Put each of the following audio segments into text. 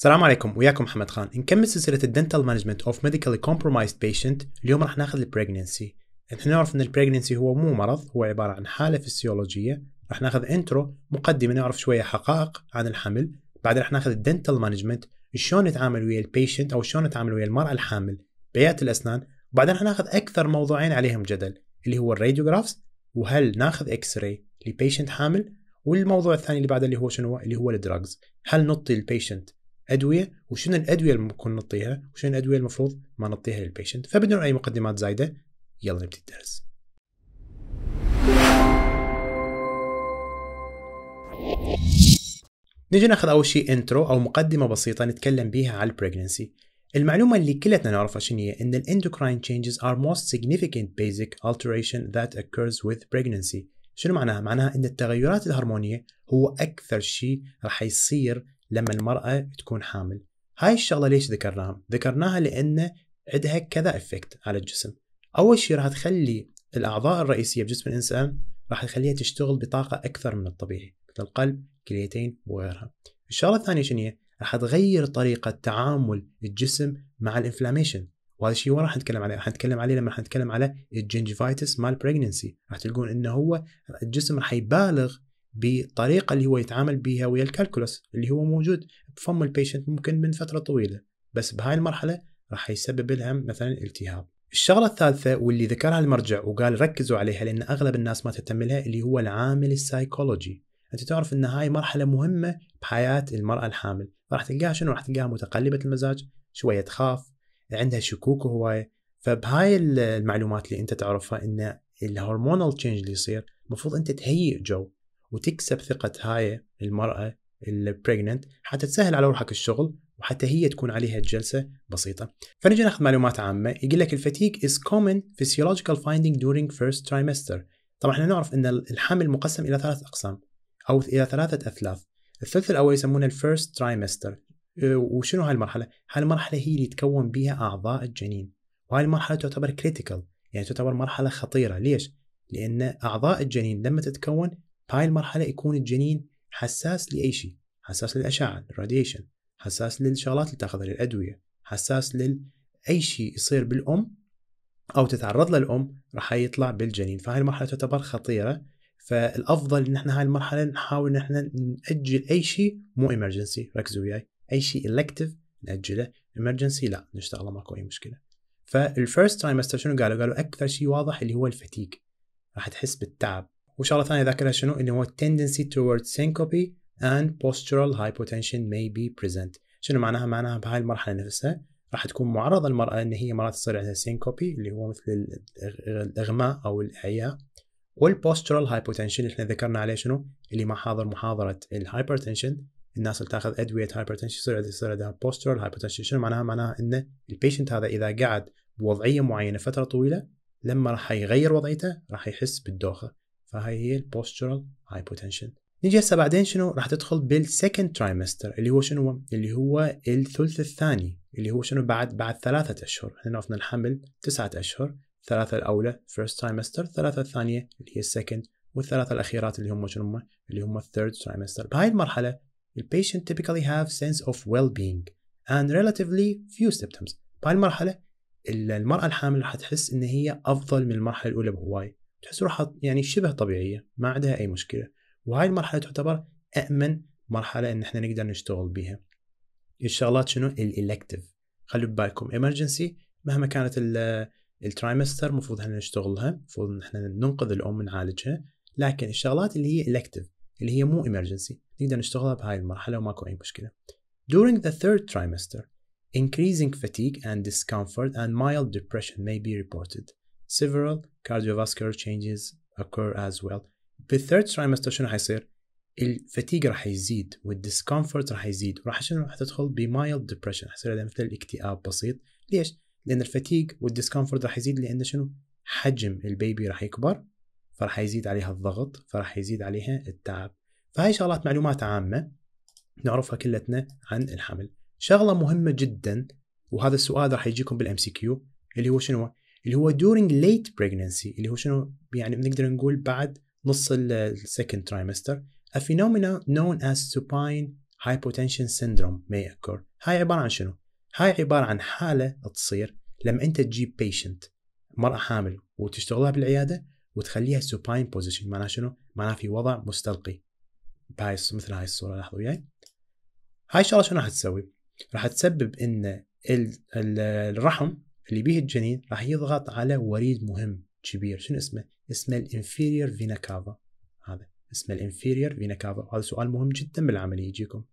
السلام عليكم وياكم محمد خان نكمل سلسله الدنتال مانجمنت اوف ميديكالي كومبرومايزد بيشنت اليوم راح ناخذ البريجننسي احنا نعرف ان البريجننسي هو مو مرض هو عباره عن حاله فسيولوجيه راح ناخذ انترو مقدمه نعرف شويه حقائق عن الحمل بعدين راح ناخذ الدنتال مانجمنت شلون نتعامل ويا البيشنت او شلون نتعامل ويا المراه الحامل بيئه الاسنان وبعدين راح ناخذ اكثر موضوعين عليهم جدل اللي هو الراديوجرافز وهل ناخذ اكس راي لبيشنت حامل والموضوع الثاني اللي بعده اللي هو شنو اللي هو الدراجز هل نطي البيشنت ادويه وشنو الادويه اللي ممكن نعطيها وشنو الادويه المفروض ما نعطيها للبيشنت فبدون اي مقدمات زايده يلا نبتدي الدرس نجي ناخذ اول شيء انترو او مقدمه بسيطه نتكلم بيها على البريجنسي المعلومة اللي كلتنا نعرفها شنو هي ان الاندوكراين تشينجز ار موست significant بيزك التريشن ذات occurs وذ pregnancy شنو معناها؟ معناها ان التغيرات الهرمونية هو اكثر شيء راح يصير لما المراه تكون حامل هاي الشغله ليش ذكرناها ذكرناها لان عندها كذا افكت على الجسم اول شيء راح تخلي الاعضاء الرئيسيه بجسم الانسان راح تخليها تشتغل بطاقه اكثر من الطبيعي مثل القلب كليتين وغيرها الشغله الثانيه شنو راح تغير طريقه تعامل الجسم مع الانفلاميشن وهذا الشيء وين راح نتكلم عليه؟ راح نتكلم عليه لما راح نتكلم على الجنجفايتس مال بريجننسي راح تلقون انه هو الجسم راح يبالغ بالطريقه اللي هو يتعامل بها ويا الكالكولس اللي هو موجود بفم البيشنت ممكن من فتره طويله بس بهاي المرحله راح يسبب لهم مثلا التهاب الشغله الثالثه واللي ذكرها المرجع وقال ركزوا عليها لان اغلب الناس ما تهتم لها اللي هو العامل السايكولوجي انت تعرف ان هاي مرحله مهمه بحياه المراه الحامل راح تلقاها شنو راح تلقاها متقلبه المزاج شويه تخاف عندها شكوك هوايه فبهاي المعلومات اللي انت تعرفها ان الهرمونال تشينج اللي يصير المفروض انت تهيئ جو وتكسب ثقة هاي المرأة البريجننت حتى تسهل على روحك الشغل وحتى هي تكون عليها جلسة بسيطة فنجي ناخذ معلومات عامة يقول لك الفتيك is common physiological finding during first trimester طبعا احنا نعرف ان الحمل مقسم الى ثلاث اقسام او الى ثلاثة اثلاث الثلث الاول يسمونه الفيرست trimester أه، وشنو هاي المرحلة؟ هاي المرحلة هي اللي يتكون بها اعضاء الجنين وهاي المرحلة تعتبر كريتيكال يعني تعتبر مرحلة خطيرة ليش؟ لأن أعضاء الجنين لما تتكون بهاي المرحله يكون الجنين حساس لاي شيء حساس للاشعه الراديشن حساس للشغلات اللي تاخذها للادويه حساس لل اي شيء يصير بالام او تتعرض له الام راح يطلع بالجنين فهاي المرحله تعتبر خطيره فالافضل ان احنا هاي المرحله نحاول ان احنا ناجل اي شيء مو ايمرجنسي ركزوا وياي اي شيء الكتف ناجله ايمرجنسي لا نشتغله ماكو اي مشكله فالفيرست تايم شنو قالوا؟ قالوا اكثر شيء واضح اللي هو الفتيك راح تحس بالتعب وشغله ثانيه ذاكرها شنو اللي هو tendency towards syncope and postural hypotension may be present شنو معناها معناها بهاي المرحله نفسها راح تكون معرضه المراه ان هي مرات تصير عندها syncope اللي هو مثل الاغماء او الاعياء والبوسترال هايبوتنشن اللي احنا ذكرنا عليه شنو اللي ما حاضر محاضره الهايبرتنشن الناس اللي تاخذ ادويه هايبرتنشن يصير يصير عندها بوسترال هايبوتنشن شنو معناها معناها ان البيشنت هذا اذا قعد بوضعيه معينه فتره طويله لما راح يغير وضعيته راح يحس بالدوخه فهاي هي البوستشرال هايبوتنشن نيجي هسه بعدين شنو راح تدخل بالسكند ترايمستر اللي هو شنو اللي هو الثلث الثاني اللي هو شنو بعد بعد ثلاثة أشهر احنا عرفنا الحمل تسعة أشهر الثلاثة الأولى first trimester الثلاثة الثانية اللي هي second والثلاثة الأخيرات اللي هم شنو هم اللي هم third trimester بهاي المرحلة البيشنت typically have sense of well-being and relatively few symptoms بهاي المرحلة المرأة الحامل راح تحس إن هي أفضل من المرحلة الأولى بهواي تحس روحها يعني شبه طبيعيه ما عندها اي مشكله وهاي المرحله تعتبر امن مرحله ان احنا نقدر نشتغل بيها الشغلات شنو الالكتف خلوا ببالكم امرجنسي مهما كانت الترايمستر المفروض احنا نشتغلها المفروض ان احنا ننقذ الام نعالجها لكن الشغلات اللي هي الكتف اللي هي مو امرجنسي نقدر نشتغلها بهاي المرحله وماكو اي مشكله during the third trimester increasing fatigue and discomfort and mild depression may be reported several cardiovascular changes occur as well بالثيرد trimester شنو حيصير؟ الفتيج راح يزيد والديسكمفورت راح يزيد وراح شنو راح تدخل بمايلد ديبرشن حيصير لها مثل الاكتئاب بسيط ليش؟ لان الفتيج والديسكمفورت راح يزيد لان شنو؟ حجم البيبي راح يكبر فراح يزيد عليها الضغط فراح يزيد عليها التعب فهي شغلات معلومات عامه نعرفها كلتنا عن الحمل شغله مهمه جدا وهذا السؤال راح يجيكم بالام سي كيو اللي هو شنو اللي هو during late pregnancy اللي هو شنو يعني بنقدر نقول بعد نص السكند تريمستر a phenomena known as supine hypotension syndrome may occur هاي عبارة عن شنو؟ هاي عبارة عن حالة تصير لما أنت تجيب patient مرأة حامل وتشتغلها بالعيادة وتخليها supine position معناها شنو؟ معناها في وضع مستلقي بهاي مثل هاي الصورة لاحظوا وياي هاي الشغلة شنو راح تسوي؟ راح تسبب أن الرحم اللي بيه الجنين راح يضغط على وريد مهم كبير شنو اسمه؟ اسمه الانفيرير فينا كافا هذا اسمه الانفيرير فينا كافا وهذا سؤال مهم جدا بالعملية يجيكم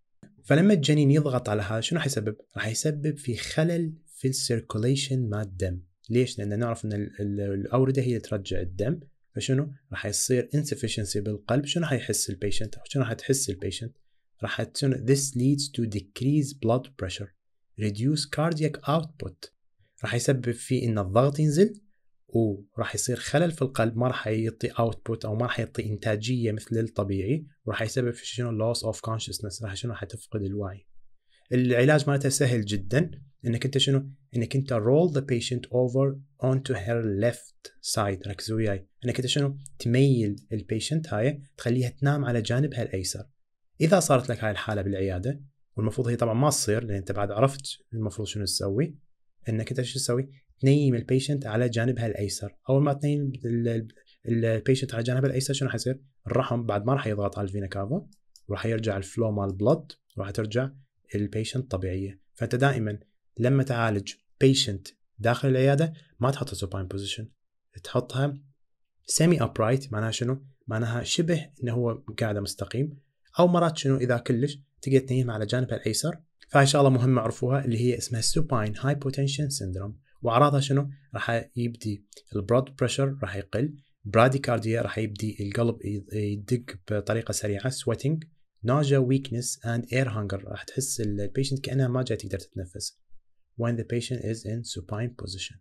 فلما الجنين يضغط على هذا شنو راح يسبب؟ راح يسبب في خلل في السيركوليشن مال الدم ليش؟ لان نعرف ان الاورده هي اللي ترجع الدم فشنو؟ راح يصير insufficiency بالقلب شنو راح يحس البيشنت؟ شنو راح تحس البيشنت؟ راح this leads to decrease blood pressure reduce cardiac output راح يسبب فيه ان الضغط ينزل وراح يصير خلل في القلب ما راح يعطي اوتبوت او ما راح يعطي انتاجيه مثل الطبيعي وراح يسبب في شنو لوس اوف كونشسنس راح شنو راح تفقد الوعي العلاج مالته سهل جدا انك انت شنو انك انت رول ذا بيشنت اوفر اون تو هير ليفت سايد ركزوا وياي انك انت شنو تميل البيشنت هاي تخليها تنام على جانبها الايسر اذا صارت لك هاي الحاله بالعياده والمفروض هي طبعا ما تصير لان انت بعد عرفت المفروض شنو تسوي انك انت شو تسوي؟ تنيم البيشنت على جانبها الايسر، اول ما تنيم البيشنت على جانبها الايسر شنو حيصير؟ الرحم بعد ما راح يضغط على الفينا كافا وراح يرجع الفلو مال بلود وراح ترجع البيشنت طبيعيه، فانت دائما لما تعالج بيشنت داخل العياده ما تحطها سوباين بوزيشن تحطها سيمي ابرايت معناها شنو؟ معناها شبه انه هو قاعده مستقيم او مرات شنو اذا كلش تقدر تنيمها على جانبها الايسر فهاي الله مهمه اعرفوها اللي هي اسمها سوباين هاي بوتنشن سيندروم واعراضها شنو؟ راح يبدي البرود بريشر راح يقل براديكارديا راح يبدي القلب يدق بطريقه سريعه سويتنج نوجا ويكنس اند اير هانجر راح تحس البيشنت كانها ما جاي تقدر تتنفس when the patient is in supine position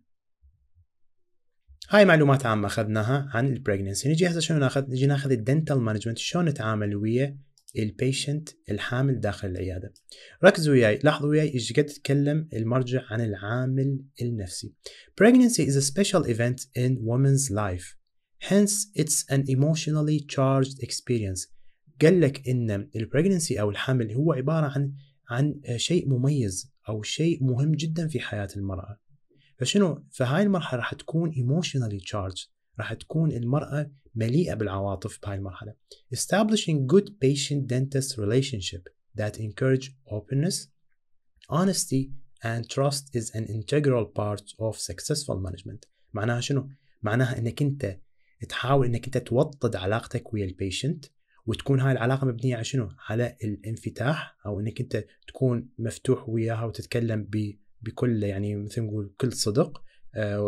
هاي معلومات عامة أخذناها عن البريجننسي نجي هسه شنو ناخذ نجي ناخذ الدنتال مانجمنت شلون نتعامل ويا البيشنت الحامل داخل العياده ركزوا وياي لاحظوا وياي ايش قد تكلم المرجع عن العامل النفسي pregnancy is a special event in woman's life hence it's an emotionally charged experience قال لك ان البريجنسي او الحمل هو عباره عن عن شيء مميز او شيء مهم جدا في حياه المراه فشنو فهاي المرحله راح تكون emotionally charged راح تكون المراه مليئة بالعواطف بهاي المرحلة. Establishing good patient-dentist relationship that encourage openness, honesty and trust is an integral part of successful management. معناها شنو؟ معناها انك انت تحاول انك انت توطد علاقتك ويا البيشنت وتكون هاي العلاقه مبنيه على شنو؟ على الانفتاح او انك انت تكون مفتوح وياها وتتكلم بكل يعني مثل نقول كل صدق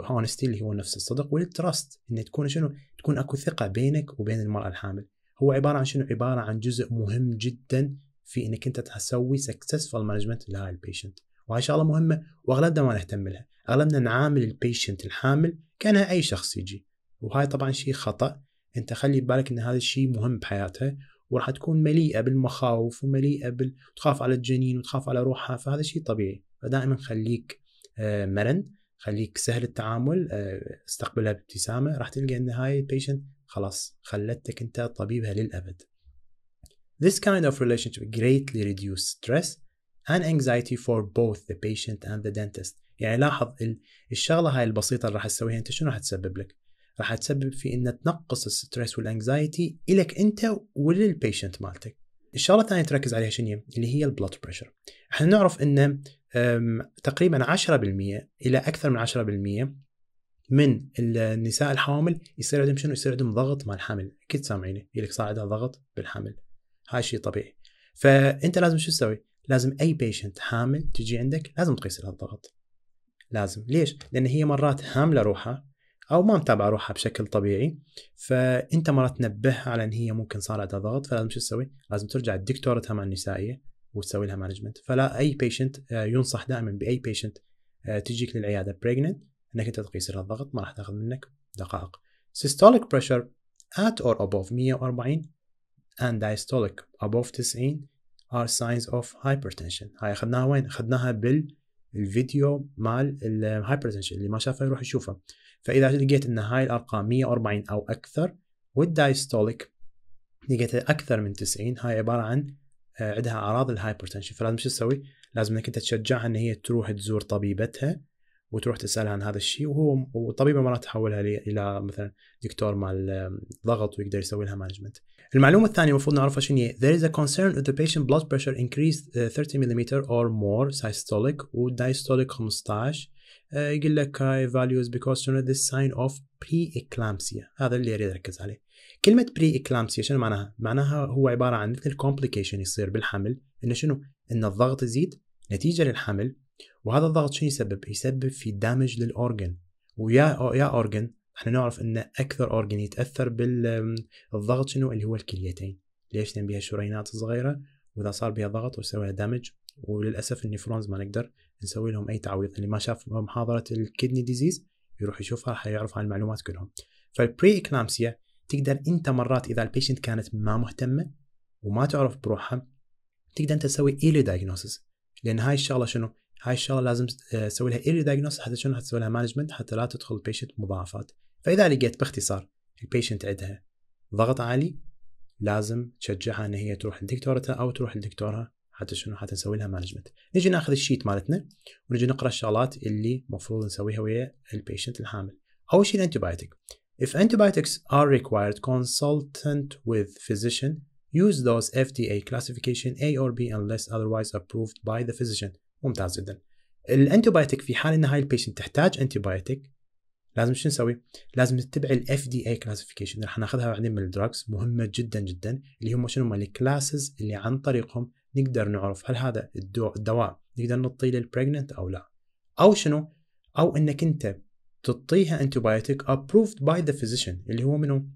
هونستي آه، اللي هو نفس الصدق والتراست ان تكون شنو؟ تكون اكو ثقه بينك وبين المراه الحامل هو عباره عن شنو عباره عن جزء مهم جدا في انك انت تسوي سكسسفل مانجمنت لهاي البيشنت وهاي شغله مهمه واغلبنا ما نهتم لها اغلبنا نعامل البيشنت الحامل كانها اي شخص يجي وهاي طبعا شيء خطا انت خلي ببالك ان هذا الشيء مهم بحياتها وراح تكون مليئه بالمخاوف ومليئه بال... تخاف على الجنين وتخاف على روحها فهذا شيء طبيعي فدائما خليك آه، مرن خليك سهل التعامل آه، استقبلها بابتسامه راح تلقى ان هاي البيشنت خلاص خلتك انت طبيبها للابد. This kind of relationship greatly reduce stress and anxiety for both the patient and the dentist. يعني لاحظ الشغله هاي البسيطه اللي راح تسويها انت شنو راح تسبب لك؟ راح تسبب في ان تنقص الستريس والانكزايتي الك انت وللبيشنت مالتك. الشغله الثانيه تركز عليها شنو اللي هي البلد بريشر. احنا نعرف ان تقريبا 10% الى اكثر من 10% من النساء الحوامل يصير عندهم شنو يصير عندهم ضغط مال الحمل اكيد سامعيني يقول لك صار عندها ضغط بالحمل هاي شيء طبيعي فانت لازم شو تسوي لازم اي بيشنت حامل تجي عندك لازم تقيس لها الضغط لازم ليش لان هي مرات حامله روحها او ما متابعه روحها بشكل طبيعي فانت مرات تنبهها على ان هي ممكن صار عندها ضغط فلازم شو تسوي لازم ترجع لدكتورتها مع النسائيه وتسوي لها مانجمنت فلا اي بيشنت آه، ينصح دائما باي بيشنت آه، تجيك للعياده بريجننت انك انت تقيس لها الضغط ما راح تاخذ منك دقائق systolic pressure at or above 140 and diastolic above 90 are signs of hypertension هاي اخذناها وين اخذناها بالفيديو مال الهايبرتنشن اللي ما شافه يروح يشوفه فاذا لقيت ان هاي الارقام 140 او اكثر والدايستوليك لقيتها اكثر من 90 هاي عباره عن آه، عندها اعراض الهايبرتنشن فلازم شو تسوي؟ لازم انك انت تشجعها ان هي تروح تزور طبيبتها وتروح تسالها عن هذا الشيء وهو والطبيبه مرات تحولها الى مثلا دكتور مال ضغط ويقدر يسوي لها مانجمنت. المعلومه الثانيه المفروض نعرفها شنو هي؟ There is a concern if the patient blood pressure increased 30 mm or more systolic و diastolic 15 آه، يقول لك هاي فاليوز because شنو this sign of pre-eclampsia هذا اللي اريد اركز عليه. كلمه بري اكلامسيا شنو معناها معناها هو عباره عن مثل كومبليكيشن يصير بالحمل انه شنو ان الضغط يزيد نتيجه للحمل وهذا الضغط شنو يسبب يسبب في دامج للاورجن ويا يا اورجن احنا نعرف ان اكثر اورجن يتاثر بالضغط شنو اللي هو الكليتين ليش لان بها شرينات صغيره واذا صار بها ضغط وسوى لها دامج وللاسف النيفرونز ما نقدر نسوي لهم اي تعويض اللي ما شاف محاضره الكدني ديزيز يروح يشوفها حيعرف عن المعلومات كلهم فالبري اكلامسيا تقدر انت مرات اذا البيشنت كانت ما مهتمه وما تعرف بروحها تقدر انت تسوي ايلي دايجنوسس لان هاي الشغله شنو؟ هاي الشغله لازم آه، تسوي لها ايلي دايجنوسيس حتى شنو؟ تسوي لها مانجمنت حتى لا تدخل البيشنت مضاعفات فاذا لقيت باختصار البيشنت عندها ضغط عالي لازم تشجعها ان هي تروح لدكتورتها او تروح لدكتورها حتى شنو حتى نسوي لها مانجمنت نجي ناخذ الشيت مالتنا ونجي نقرا الشغلات اللي المفروض نسويها ويا البيشنت الحامل اول شيء الانتبايتك If antibiotics are required, consultant with physician. Use those FDA classification A or B unless otherwise approved by the physician. ممتاز جدا. الانتيبايتيك في حال ان هاي البيشنت تحتاج انتيبايتيك لازم شو نسوي؟ لازم نتبع ال FDA classification اللي راح ناخذها بعدين من الدراجز مهمه جدا جدا اللي هم شنو هم الكلاسز اللي عن طريقهم نقدر نعرف هل هذا الدواء نقدر نعطيه للبريجننت او لا. او شنو؟ او انك انت تعطيها انتبايوتيك approved باي ذا physician اللي هو منو؟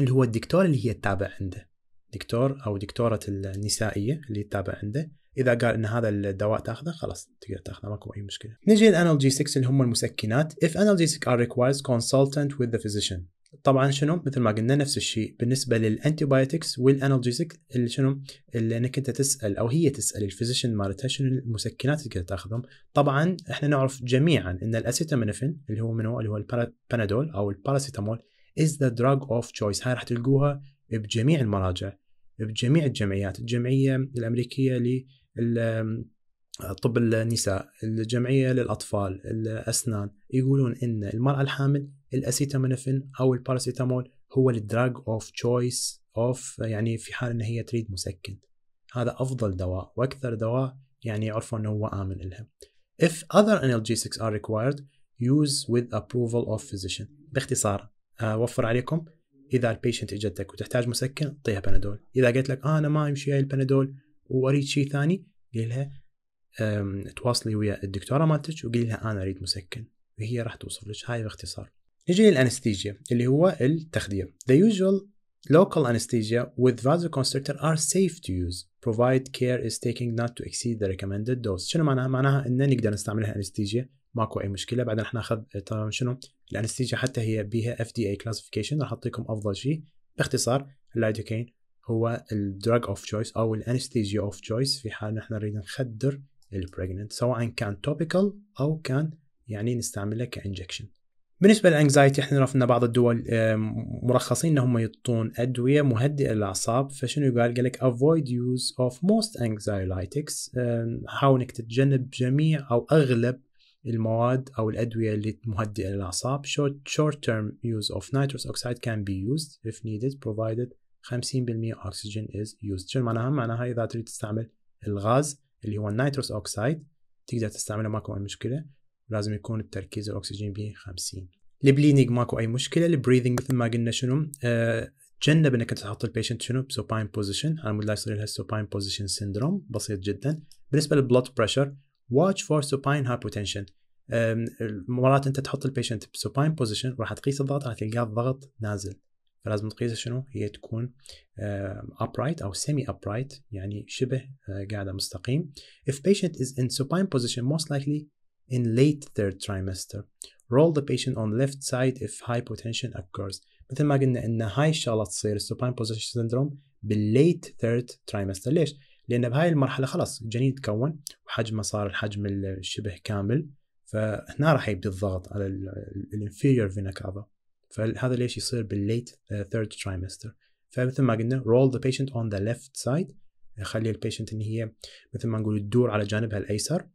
اللي هو الدكتور اللي هي تتابع عنده دكتور او دكتوره النسائيه اللي تتابع عنده اذا قال ان هذا الدواء تاخذه خلاص تقدر تاخذه ماكو اي مشكله نجي للانالجيسكس اللي هم المسكنات if analgesic are requires consultant with the physician طبعا شنو مثل ما قلنا نفس الشيء بالنسبه للانتيبايوتكس والانالجيزك اللي شنو اللي انك انت تسال او هي تسال الفيزيشن مالتها شنو المسكنات اللي تاخذهم طبعا احنا نعرف جميعا ان الاسيتامينوفين اللي هو منو اللي هو البانادول او الباراسيتامول از ذا دراج اوف تشويس هاي راح تلقوها بجميع المراجع بجميع الجمعيات الجمعيه الامريكيه لل طب النساء الجمعية للأطفال الأسنان يقولون أن المرأة الحامل الأسيتامينوفين أو الباراسيتامول هو الدراج أوف تشويس أوف يعني في حال أن هي تريد مسكن هذا أفضل دواء وأكثر دواء يعني يعرفوا أنه هو آمن لها If other analgesics are required use with approval of physician باختصار أوفر آه، عليكم إذا البيشنت إجتك وتحتاج مسكن أعطيها بنادول إذا قلت لك آه أنا ما أمشي البنادول وأريد شيء ثاني قلها تواصلي ويا الدكتوره مالتك وقولي لها انا اريد مسكن وهي راح توصف لك هاي باختصار نجي للانستيجيا اللي هو التخدير the usual local anesthesia with vasoconstrictor are safe to use provide care is taking not to exceed the recommended dose شنو معناها معناها ان نقدر نستعملها انستيجيا ماكو اي مشكله بعدين راح ناخذ آه، طبعا شنو الانستيجيا حتى هي بيها اف دي اي كلاسيفيكيشن راح اعطيكم افضل شيء باختصار اللايدوكين هو الدراج اوف تشويس او الانستيجيا اوف تشويس في حال نحن نريد نخدر البريجننت سواء كان توبيكال او كان يعني نستعمله كانجكشن بالنسبه للانكزايتي احنا نعرف ان بعض الدول آه، مرخصين ان هم يعطون ادويه مهدئه للاعصاب فشنو قال؟ قال لك افويد يوز اوف موست انكزايلايتكس حاول انك تتجنب جميع او اغلب المواد او الادويه اللي مهدئه للاعصاب short, short term use of nitrous oxide can be used if needed provided 50% oxygen is used شنو معناها؟ معناها اذا تريد تستعمل الغاز اللي هو النيتروس اوكسايد تقدر تستعمله ماكو اي مشكله لازم يكون التركيز الاكسجين به 50 البليدنج ماكو اي مشكله البريذنج مثل ما قلنا شنو أه تجنب انك تحط البيشنت شنو بسوباين بوزيشن على مود لا يصير لها سوباين بوزيشن سيندروم بسيط جدا بالنسبه للبلود بريشر واتش فور سوباين هايبوتنشن مرات انت تحط البيشنت بسوباين بوزيشن راح تقيس الضغط راح تلقاه الضغط نازل فلازم تقيسها شنو هي تكون آه، upright او semi upright يعني شبه آه، قاعده مستقيم if patient is in supine position most likely in late third trimester roll the patient on left side if hypotension occurs مثل ما قلنا ان هاي الشغله تصير supine position syndrome بالليت ثيرد ترايمستر ليش؟ لان بهاي المرحله خلاص الجنين تكون وحجمه صار الحجم الشبه كامل فهنا راح يبدي الضغط على الانفيريور فينا كافا فهذا ليش يصير بالليت ثيرد ترايمستر فمثل ما قلنا رول ذا بيشنت اون ذا ليفت سايد خلي البيشنت ان هي مثل ما نقول تدور على جانبها الايسر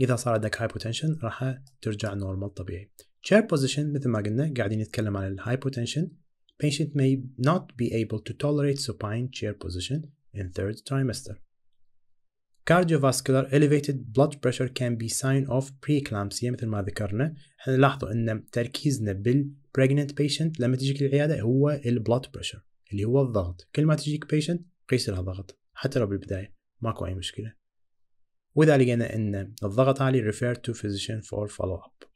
اذا صار عندك هايبوتنشن راح ترجع نورمال طبيعي chair position مثل ما قلنا قاعدين نتكلم عن الهايبوتنشن patient may not be able to tolerate supine chair position in third trimester cardiovascular elevated blood pressure can be sign of preeclampsia مثل ما ذكرنا احنا لاحظوا ان تركيزنا بال pregnant patient لما تجيك العياده هو البلوت بريشر اللي هو الضغط كل ما تجيك patient قيس لها ضغط حتى لو بالبدايه ماكو اي مشكله واذا لقينا ان الضغط عالي refer to physician for follow up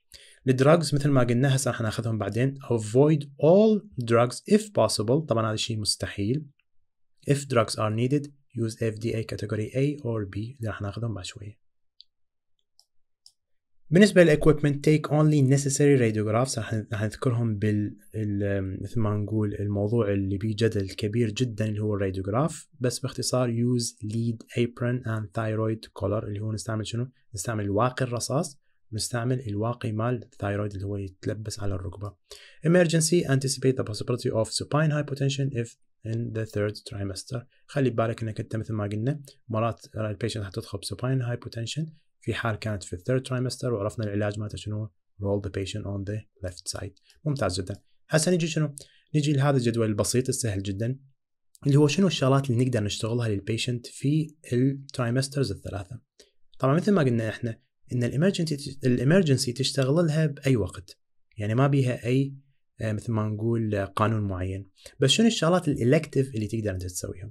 الدراجز مثل ما قلنا هسه راح ناخذهم بعدين avoid all drugs if possible طبعا هذا الشيء مستحيل if drugs are needed use FDA category A or B اللي راح ناخذهم بعد شويه بالنسبه للاكويبمنت تيك اونلي نيسيسري راديوغرافز راح نذكرهم بال مثل ما نقول الموضوع اللي بيه جدل كبير جدا اللي هو الراديوغراف بس باختصار يوز ليد ابرن اند ثايرويد كولر اللي هو نستعمل شنو؟ نستعمل واقي الرصاص نستعمل الواقي مال الثايرويد اللي هو يتلبس على الركبه. emergency anticipate the possibility of supine hypotension if in the third trimester خلي ببالك انك انت مثل ما قلنا مرات البيشنت حتدخل بسوباين هايبوتنشن في حال كانت في الثيرد ترايمستر وعرفنا العلاج مالته شنو رول ذا بيشنت اون ذا ليفت سايد ممتاز جدا هسه نجي شنو نجي لهذا الجدول البسيط السهل جدا اللي هو شنو الشغلات اللي نقدر نشتغلها للبيشنت في الترايمسترز الثلاثه طبعا مثل ما قلنا احنا ان الامرجنسي الامرجنسي تشتغل لها باي وقت يعني ما بيها اي آه، مثل ما نقول آه، قانون معين بس شنو الشغلات الالكتيف اللي تقدر انت تسويها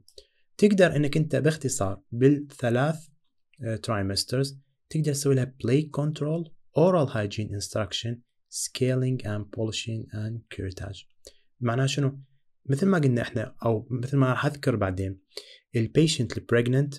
تقدر انك انت باختصار بالثلاث ترايمسترز آه، تقدر تسوي لها بلاي كنترول اورال هايجين انستراكشن سكيلينج اند بولشينج اند كيرتاج معناها شنو مثل ما قلنا احنا او مثل ما راح اذكر بعدين البيشنت البريجننت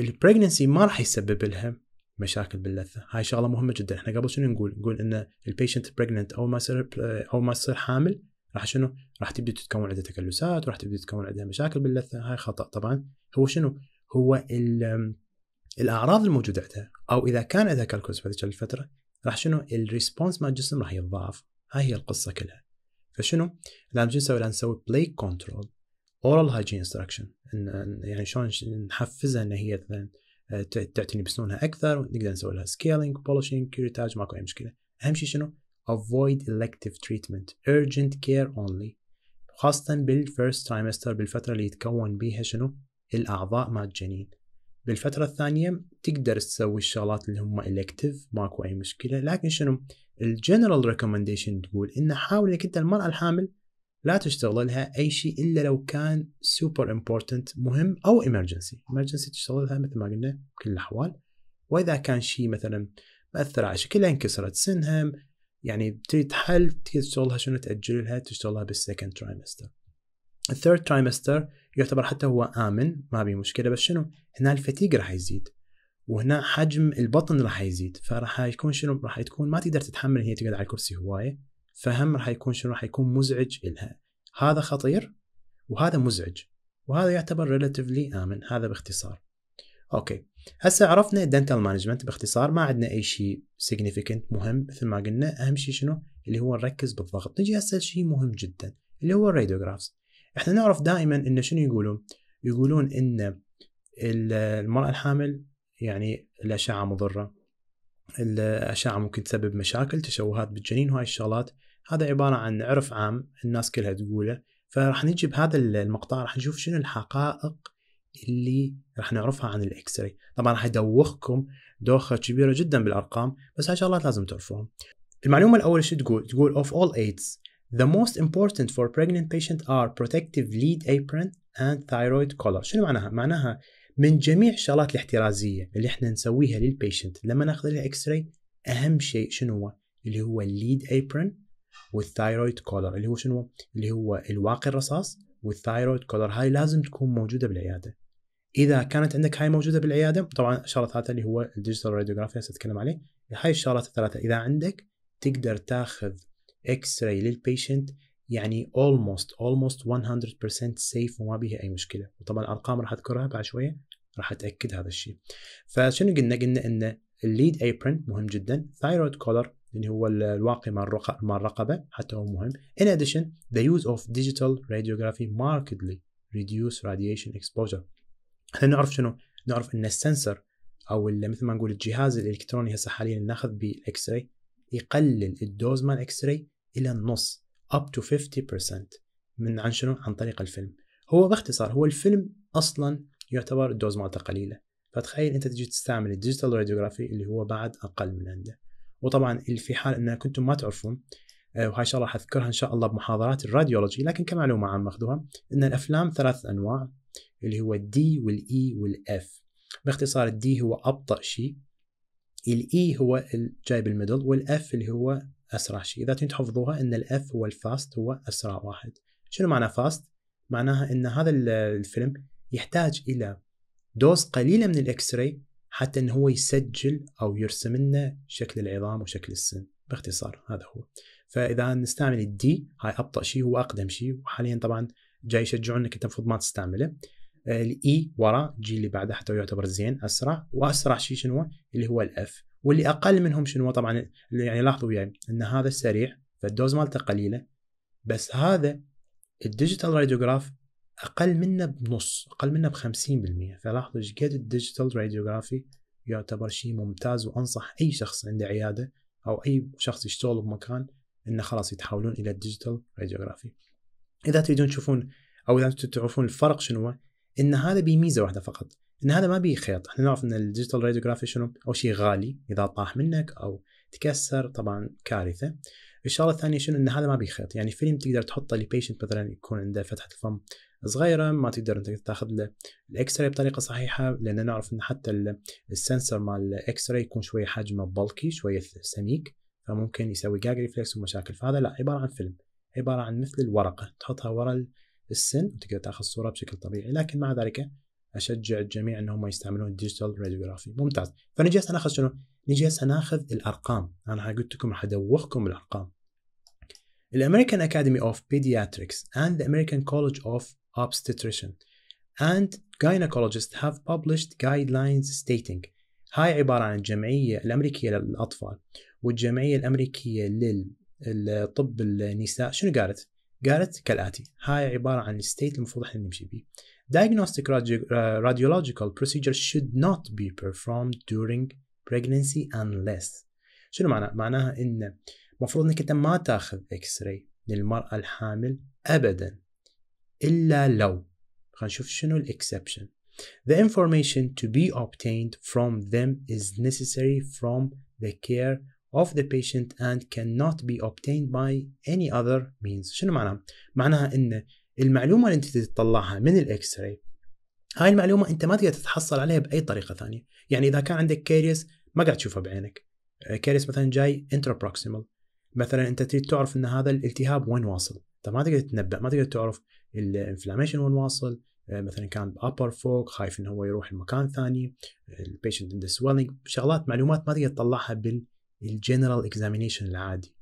البريجننسي ما راح يسبب لها مشاكل باللثه هاي شغله مهمه جدا احنا قبل شنو نقول نقول ان البيشنت بريجننت اول ما يصير اول ما يصير حامل راح شنو راح تبدا تتكون عندها تكلسات وراح تبدا تتكون عندها مشاكل باللثه هاي خطا طبعا هو شنو هو ال الاعراض الموجوده عندها او اذا كان عندها كالكولس في هذيك الفتره راح شنو الريسبونس مال الجسم راح يتضاعف هاي هي القصه كلها فشنو لازم نسوي لازم نسوي بلاي كنترول اورال هايجين انستراكشن يعني شلون نحفزها ان هي آه، تعتني بسنونها اكثر نقدر نسوي لها سكيلينج بولشينج كيوتاج ماكو اي مشكله اهم شيء شنو avoid elective treatment urgent care only خاصة بالفيرست ترايمستر بالفترة اللي يتكون بيها شنو الأعضاء مال الجنين بالفترة الثانية تقدر تسوي الشغلات اللي هم الكتف ماكو اي مشكلة لكن شنو الجنرال ريكومنديشن تقول ان حاول انك انت المرأة الحامل لا تشتغل لها اي شيء الا لو كان سوبر امبورتنت مهم او إمرجنسي إمرجنسي تشتغل لها مثل ما قلنا بكل الاحوال واذا كان شيء مثلا مأثر على شكلها انكسرت سنها يعني تريد حل تشتغلها شنو تأجلها تشتغلها بالسكند ترايمستر الثيرد ترايمستر يعتبر حتى هو امن ما بي مشكله بس شنو هنا الفتيق راح يزيد وهنا حجم البطن راح يزيد فراح يكون شنو راح تكون ما تقدر تتحمل هي تقعد على الكرسي هوايه فهم راح يكون شنو راح يكون مزعج لها هذا خطير وهذا مزعج وهذا يعتبر ريلاتيفلي امن هذا باختصار اوكي هسه عرفنا الدنتال مانجمنت باختصار ما عندنا اي شيء سيجنيفيكنت مهم مثل ما قلنا اهم شيء شنو اللي هو نركز بالضغط نجي هسه شيء مهم جدا اللي هو الراديوغرافز احنا نعرف دائما ان شنو يقولون يقولون ان المرأة الحامل يعني الأشعة مضرة الأشعة ممكن تسبب مشاكل تشوهات بالجنين وهاي الشغلات هذا عبارة عن عرف عام الناس كلها تقوله فراح نجي بهذا المقطع راح نشوف شنو الحقائق اللي راح نعرفها عن الاكس راي طبعا راح ادوخكم دوخه كبيره جدا بالارقام بس هاي شغلات لازم تعرفوها المعلومه الاول شو تقول تقول اوف اول ايدز The most important for pregnant patients are protective lead apron and thyroid collar شنو معناها؟ معناها من جميع الشغلات الاحترازيه اللي احنا نسويها للبيشنت لما ناخذ لها اكس راي اهم شيء شنو هو؟ اللي هو الليد ابرن والثايرويد كولر اللي هو شنو؟ اللي هو الواقي الرصاص والثايرويد كولر هاي لازم تكون موجوده بالعياده. اذا كانت عندك هاي موجوده بالعياده طبعا الشغله الثالثه اللي هو الديجيتال راديوغرافي هسه اتكلم عليه هاي الشغلات الثلاثه اذا عندك تقدر تاخذ اكس راي للبيشنت يعني almost almost 100% سيف وما بيها اي مشكله وطبعا الارقام راح اذكرها بعد شويه راح اتاكد هذا الشيء فشنو قلنا قلنا ان الليد ايبرن مهم جدا ثايرويد كولر اللي هو الواقي مال الرقبه حتى هو مهم ان اديشن ذا يوز اوف ديجيتال راديوغرافي ماركتلي ريديوس راديشن اكسبوجر احنا نعرف شنو نعرف ان السنسر او مثل ما نقول الجهاز الالكتروني هسه حاليا ناخذ بالاكس راي يقلل الدوز مال الاكس راي الى النص up to 50% من عن شنو عن طريق الفيلم هو باختصار هو الفيلم اصلا يعتبر الدوز مالته قليله فتخيل انت تجي تستعمل الديجيتال راديوغرافي اللي هو بعد اقل من عنده وطبعا اللي في حال ان كنتم ما تعرفون آه، وهاي شاء راح اذكرها ان شاء الله بمحاضرات الراديولوجي لكن كمعلومه عامه اخذوها ان الافلام ثلاث انواع اللي هو الدي والاي e والاف باختصار الدي هو ابطا شيء الاي e هو الجاي بالميدل والاف اللي هو اسرع شيء اذا تحفظوها ان الاف هو الفاست هو اسرع واحد شنو معنى فاست معناها ان هذا الفيلم يحتاج الى دوز قليله من الاكس راي حتى ان هو يسجل او يرسم لنا شكل العظام وشكل السن باختصار هذا هو فاذا نستعمل الدي هاي ابطا شيء هو اقدم شيء وحاليا طبعا جاي يشجعون انك انت المفروض ما تستعمله الاي e وراء جي اللي بعده حتى يعتبر زين اسرع واسرع شيء شنو اللي هو الاف واللي اقل منهم شنو طبعا يعني لاحظوا وياي ان هذا السريع فالدوز مالته قليله بس هذا الديجيتال راديوغراف اقل منه بنص اقل منه ب 50% فلاحظوا ايش قد الديجيتال راديوغرافي يعتبر شيء ممتاز وانصح اي شخص عنده عياده او اي شخص يشتغل بمكان انه خلاص يتحولون الى الديجيتال راديوغرافي اذا تريدون تشوفون او اذا تعرفون الفرق شنو ان هذا بميزه واحده فقط ان هذا ما بيه خيط احنا نعرف ان الديجيتال راديوغرافي شنو اول شيء غالي اذا طاح منك او تكسر طبعا كارثه الشغله الثانيه شنو ان هذا ما بيه خيط يعني فيلم تقدر تحطه لبيشنت مثلا يكون عنده فتحه الفم صغيره ما تقدر انت تاخذ له الاكس راي بطريقه صحيحه لان نعرف ان حتى السنسر مال الاكس راي يكون شويه حجمه بلكي شويه سميك فممكن يسوي جاج ريفلكس ومشاكل فهذا لا عباره عن فيلم عباره عن مثل الورقه تحطها ورا السن وتقدر تاخذ صوره بشكل طبيعي لكن مع ذلك اشجع الجميع انهم يستعملون الديجيتال راديوغرافي ممتاز فنجي هسه ناخذ شنو؟ نجي هسه ناخذ الارقام انا قلت لكم راح ادوخكم بالارقام الامريكان اكاديمي اوف بيدياتريكس اند امريكان كولج اوف obstetrician and gynecologists have published guidelines stating هاي عبارة عن الجمعية الأمريكية للأطفال والجمعية الأمريكية للطب النساء شنو قالت؟ قالت كالآتي هاي عبارة عن الستيت المفروض احنا نمشي بيه Diagnostic radi- uh, radiological procedures should not be performed during pregnancy unless شنو معناه؟ معناها ان المفروض انك انت ما تاخذ اكس راي للمرأة الحامل ابدا الا لو خلينا نشوف شنو الاكسبشن The information to be obtained from them is necessary from the care of the patient and cannot be obtained by any other means. شنو معناها؟ معناها ان المعلومه اللي انت تطلعها من الاكس راي هاي المعلومه انت ما تقدر تتحصل عليها باي طريقه ثانيه يعني اذا كان عندك كاريس ما قاعد تشوفها بعينك آه، كاريس مثلا جاي انتربروكسيمال مثلا انت تريد تعرف ان هذا الالتهاب وين واصل انت ما تقدر تتنبا ما تقدر تعرف الانفلاميشن وين واصل مثلا كان بابر فوق خايف انه هو يروح لمكان ثاني البيشنت عنده سويلنج شغلات معلومات ما تقدر تطلعها بالجنرال اكزامينيشن العادي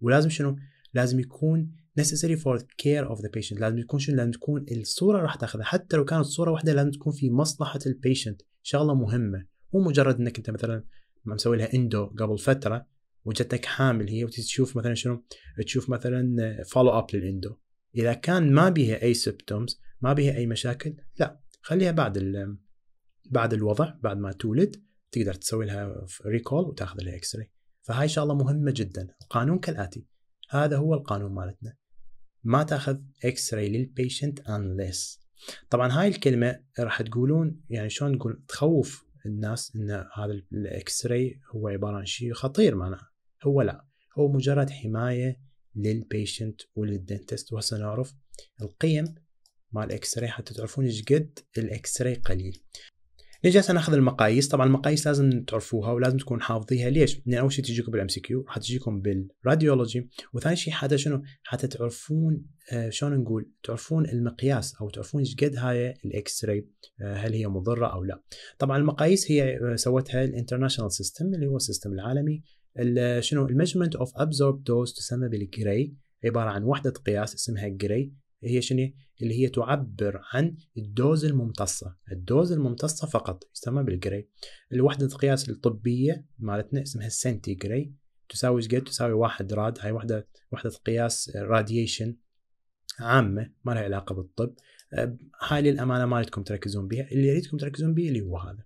ولازم شنو لازم يكون necessary for care of the patient لازم يكون شنو لازم تكون الصوره راح تاخذها حتى لو كانت صوره واحده لازم تكون في مصلحه البيشنت شغله مهمه مو مجرد انك انت مثلا مسوي لها اندو قبل فتره وجتك حامل هي وتشوف مثلا شنو تشوف مثلا فولو اب للاندو اذا كان ما بيها اي سيبتومز ما بيها اي مشاكل لا خليها بعد ال بعد الوضع بعد ما تولد تقدر تسوي لها ريكول وتاخذ لها اكس راي فهاي شغله مهمه جدا القانون كالاتي هذا هو القانون مالتنا ما تاخذ اكس راي للبيشنت unless طبعا هاي الكلمه راح تقولون يعني شلون نقول تخوف الناس ان هذا الاكس راي هو عباره عن شيء خطير معناها هو لا هو مجرد حمايه للبيشنت وللدنتست وهسه نعرف القيم مال الاكس راي حتى تعرفون ايش قد الاكس راي قليل هنا جالس ناخذ المقاييس طبعا المقاييس لازم تعرفوها ولازم تكون حافظيها ليش؟ لان اول شيء تجيكم بالام سي كيو حتجيكم بالراديولوجي وثاني شيء حتى شنو؟ حتى تعرفون آه، شلون نقول تعرفون المقياس او تعرفون ايش قد هاي الاكس راي آه، هل هي مضره او لا. طبعا المقاييس هي آه، سوتها الانترناشونال سيستم اللي هو السيستم العالمي شنو المجمنت اوف ابزورب دوز تسمى بالجراي عباره عن وحده قياس اسمها جراي هي شنو اللي هي تعبر عن الدوز الممتصة الدوز الممتصة فقط يسمى بالجري الوحدة القياس الطبية مالتنا اسمها السنتي جري تساوي ايش قد تساوي واحد راد هاي وحدة وحدة قياس راديشن آه، عامة ما لها علاقة بالطب آه، هاي للأمانة ما اريدكم تركزون بها اللي اريدكم تركزون بها اللي هو هذا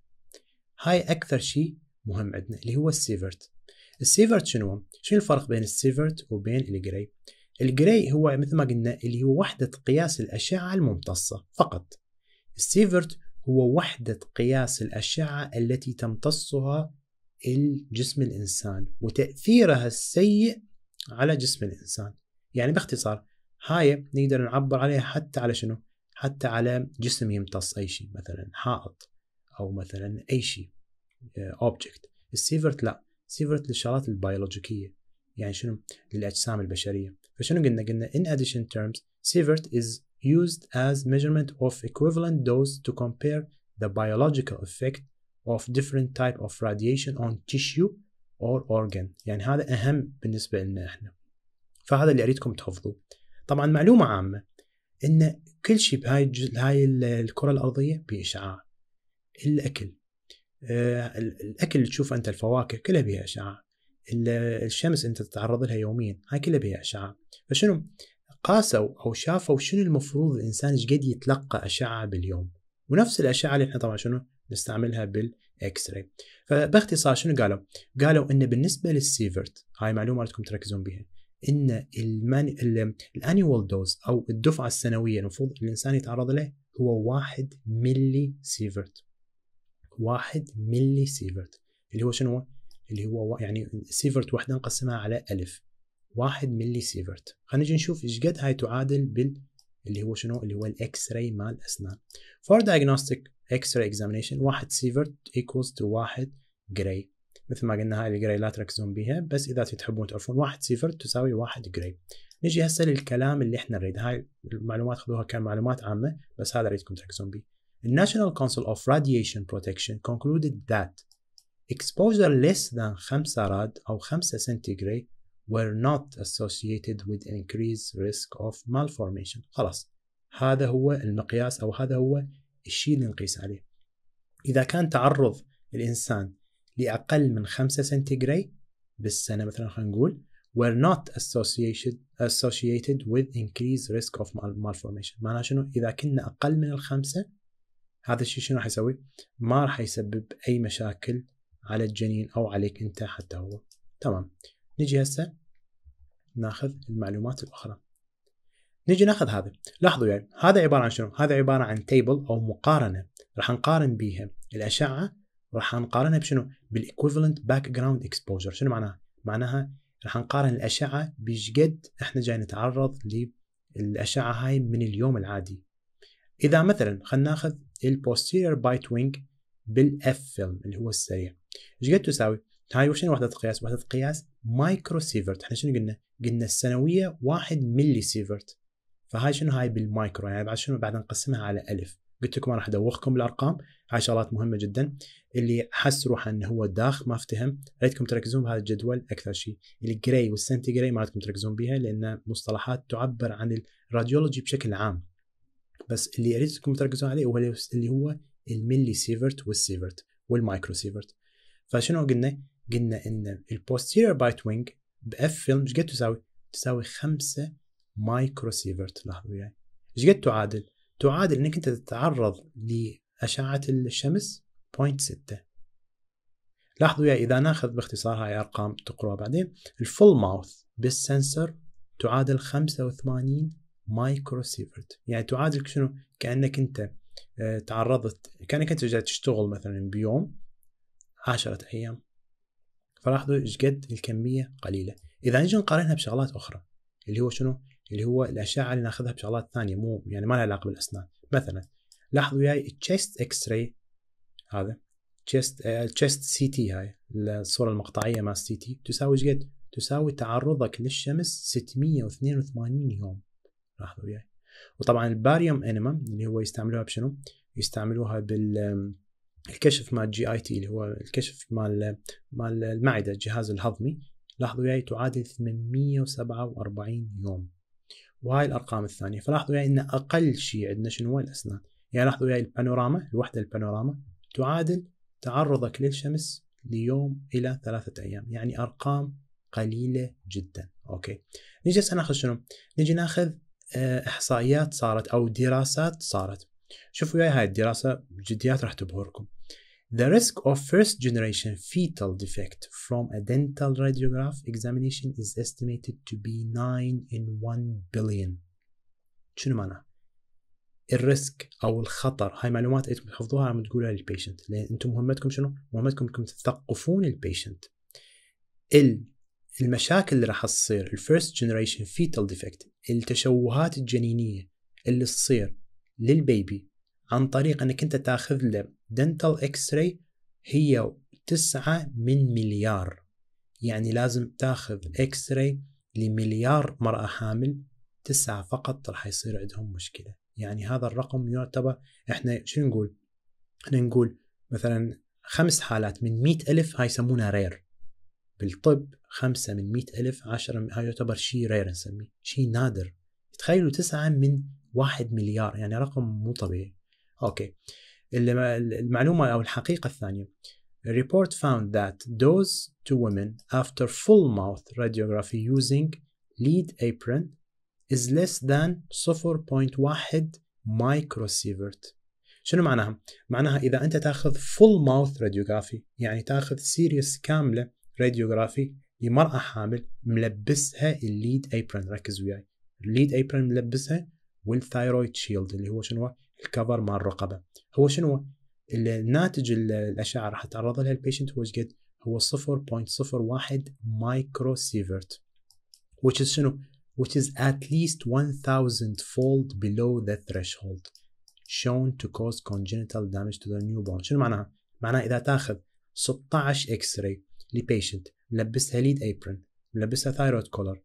هاي أكثر شيء مهم عندنا اللي هو السيفرت السيفرت شنو؟ شنو الفرق بين السيفرت وبين الجري؟ الجراي هو مثل ما قلنا اللي هو وحدة قياس الأشعة الممتصة فقط السيفرت هو وحدة قياس الأشعة التي تمتصها الجسم الإنسان وتأثيرها السيء على جسم الإنسان يعني باختصار هاي نقدر نعبر عليها حتى على شنو حتى على جسم يمتص أي شيء مثلا حائط أو مثلا أي شيء أوبجكت آه، السيفرت لا سيفرت للشغلات البيولوجيكية يعني شنو للأجسام البشرية فشنو قلنا قلنا in addition terms sievert is used as measurement of equivalent dose to compare the biological effect of different type of radiation on tissue or organ يعني هذا أهم بالنسبة لنا إحنا فهذا اللي أريدكم تحفظوه طبعا معلومة عامة إن كل شيء بهاي هاي الكرة الأرضية بإشعاع الأكل آه، الأكل اللي تشوفه أنت الفواكه كلها بها إشعاع الشمس انت تتعرض لها يوميا هاي كلها بها اشعه فشنو قاسوا او شافوا شنو المفروض الانسان ايش قد يتلقى اشعه باليوم ونفس الاشعه اللي احنا طبعا شنو نستعملها بالاكس راي فباختصار شنو قالوا؟ قالوا ان بالنسبه للسيفرت هاي معلومه لازم تركزون بها ان الانيوال دوز او الدفعه السنويه المفروض الانسان يتعرض له هو 1 ملي سيفرت 1 ملي سيفرت اللي هو شنو هو؟ اللي هو يعني سيفرت وحده نقسمها على ألف واحد ملي سيفرت خلينا نجي نشوف ايش قد هاي تعادل بال اللي هو شنو اللي هو الاكس راي مال الاسنان فور دايجنوستيك اكس راي اكزامينشن واحد سيفرت ايكوالز تو واحد جراي مثل ما قلنا هاي الجراي لا تركزون بيها بس اذا تحبون تعرفون واحد سيفرت تساوي واحد جراي نجي هسه للكلام اللي احنا نريد هاي المعلومات خذوها كمعلومات عامه بس هذا اريدكم تركزون بيه The National Council of Radiation Protection concluded that Exposure less than 5 rad أو 5 سنتيجري were not associated with increased risk of malformation خلاص هذا هو المقياس أو هذا هو الشيء اللي نقيس عليه إذا كان تعرض الإنسان لأقل من 5 سنتيجري بالسنة مثلا خلينا نقول were not associated associated with increased risk of malformation معناها شنو اذا كنا اقل من الخمسه هذا الشيء شنو راح يسوي؟ ما راح يسبب اي مشاكل على الجنين او عليك انت حتى هو تمام نجي هسه ناخذ المعلومات الاخرى نجي ناخذ هذا لاحظوا يعني هذا عباره عن شنو هذا عباره عن تيبل او مقارنه راح نقارن بيها الاشعه راح نقارنها بشنو بالايكوفالنت باك جراوند اكسبوجر شنو معناها معناها راح نقارن الاشعه بشقد احنا جاي نتعرض للاشعه هاي من اليوم العادي اذا مثلا خلينا ناخذ البوستيرير بايت وينج بالاف فيلم اللي هو السريع ايش قد تساوي؟ هاي وش يعني وحده قياس؟ وحده قياس مايكرو سيفرت احنا شنو قلنا؟ قلنا السنويه 1 ملي سيفرت فهاي شنو هاي بالمايكرو يعني بعد شنو بعد نقسمها على الف قلت لكم انا ادوخكم بالارقام هاي شغلات مهمه جدا اللي حس روحه انه هو داخ ما افتهم ريتكم تركزون بهذا الجدول اكثر شيء الجراي والسنتي جراي ما ريتكم تركزون بها لان مصطلحات تعبر عن الراديولوجي بشكل عام بس اللي اريدكم تركزون عليه هو اللي هو الملي سيفرت والسيفرت والمايكرو سيفرت فشنو قلنا؟ قلنا ان البوستيريور بايت وينج باف فيلم ايش قد تساوي؟ تساوي 5 مايكرو سيفرت لاحظوا وياي ايش قد تعادل؟ تعادل انك انت تتعرض لاشعه الشمس 0.6 لاحظوا وياي اذا ناخذ باختصار هاي ارقام تقروها بعدين الفول ماوث بالسنسر تعادل 85 مايكرو سيفرت يعني تعادل شنو؟ كانك انت آه، تعرضت كانك انت جاي تشتغل مثلا بيوم عشرة ايام فلاحظوا ايش قد الكميه قليله اذا نجي نقارنها بشغلات اخرى اللي هو شنو اللي هو الاشعه اللي ناخذها بشغلات ثانيه مو يعني ما لها علاقه بالاسنان مثلا لاحظوا وياي تشيست اكس راي هذا تشيست تشيست سي تي هاي الصوره المقطعيه مال سي تي تساوي ايش قد؟ تساوي تعرضك للشمس 682 يوم لاحظوا وياي وطبعا الباريوم انما اللي هو يستعملوها بشنو؟ يستعملوها بال الكشف مال جي اي تي اللي هو الكشف مال مال المعده الجهاز الهضمي لاحظوا وياي تعادل 847 يوم وهاي الارقام الثانيه فلاحظوا وياي ان اقل شيء عندنا شنو هو الاسنان يعني لاحظوا وياي البانوراما الوحده البانوراما تعادل تعرضك للشمس ليوم الى ثلاثه ايام يعني ارقام قليله جدا اوكي نجي هسه ناخذ شنو نجي ناخذ آه، احصائيات صارت او دراسات صارت شوفوا وياي هاي الدراسه جديات راح تبهركم The risk of first generation fetal defect from a dental radiograph examination is estimated to be 9 in 1 billion شنو معناها؟ الريسك او الخطر هاي معلومات انتم تحفظوها عم تقولها للبيشنت لان انتم مهمتكم شنو؟ مهمتكم انكم تثقفون البيشنت ال المشاكل اللي راح تصير الفيرست جنريشن فيتال ديفكت التشوهات الجنينيه اللي تصير للبيبي عن طريق انك انت تاخذ له دنتال اكس راي هي تسعة من مليار يعني لازم تاخذ اكس راي لمليار مرأة حامل تسعة فقط راح يصير عندهم مشكلة يعني هذا الرقم يعتبر احنا شو نقول احنا نقول مثلا خمس حالات من مئة ألف هاي يسمونها رير بالطب خمسة من مئة ألف عشرة من هاي يعتبر شيء رير نسميه شيء نادر تخيلوا تسعة من واحد مليار يعني رقم مو طبيعي أوكي المعلومة أو الحقيقة الثانية A report found that those two women after full mouth radiography using lead apron is less than 0.1 microsievert شنو معناها؟ معناها إذا أنت تاخذ full mouth radiography يعني تاخذ سيريس كاملة راديوغرافي لمرأة حامل ملبسها الليد ايبرن ركز وياي الليد ايبرن ملبسها والثايرويد شيلد اللي هو شنو الكفر مال الرقبه هو شنو الناتج الاشعه راح تعرض لها البيشنت هو قد هو 0.01 مايكرو سيفرت which is شنو which is at least 1000 fold below the threshold shown to cause congenital damage to the newborn شنو معناها؟ معناها اذا تاخذ 16 اكس راي لبيشنت ملبسها ليد ايبرن ملبسها ثايرويد كولر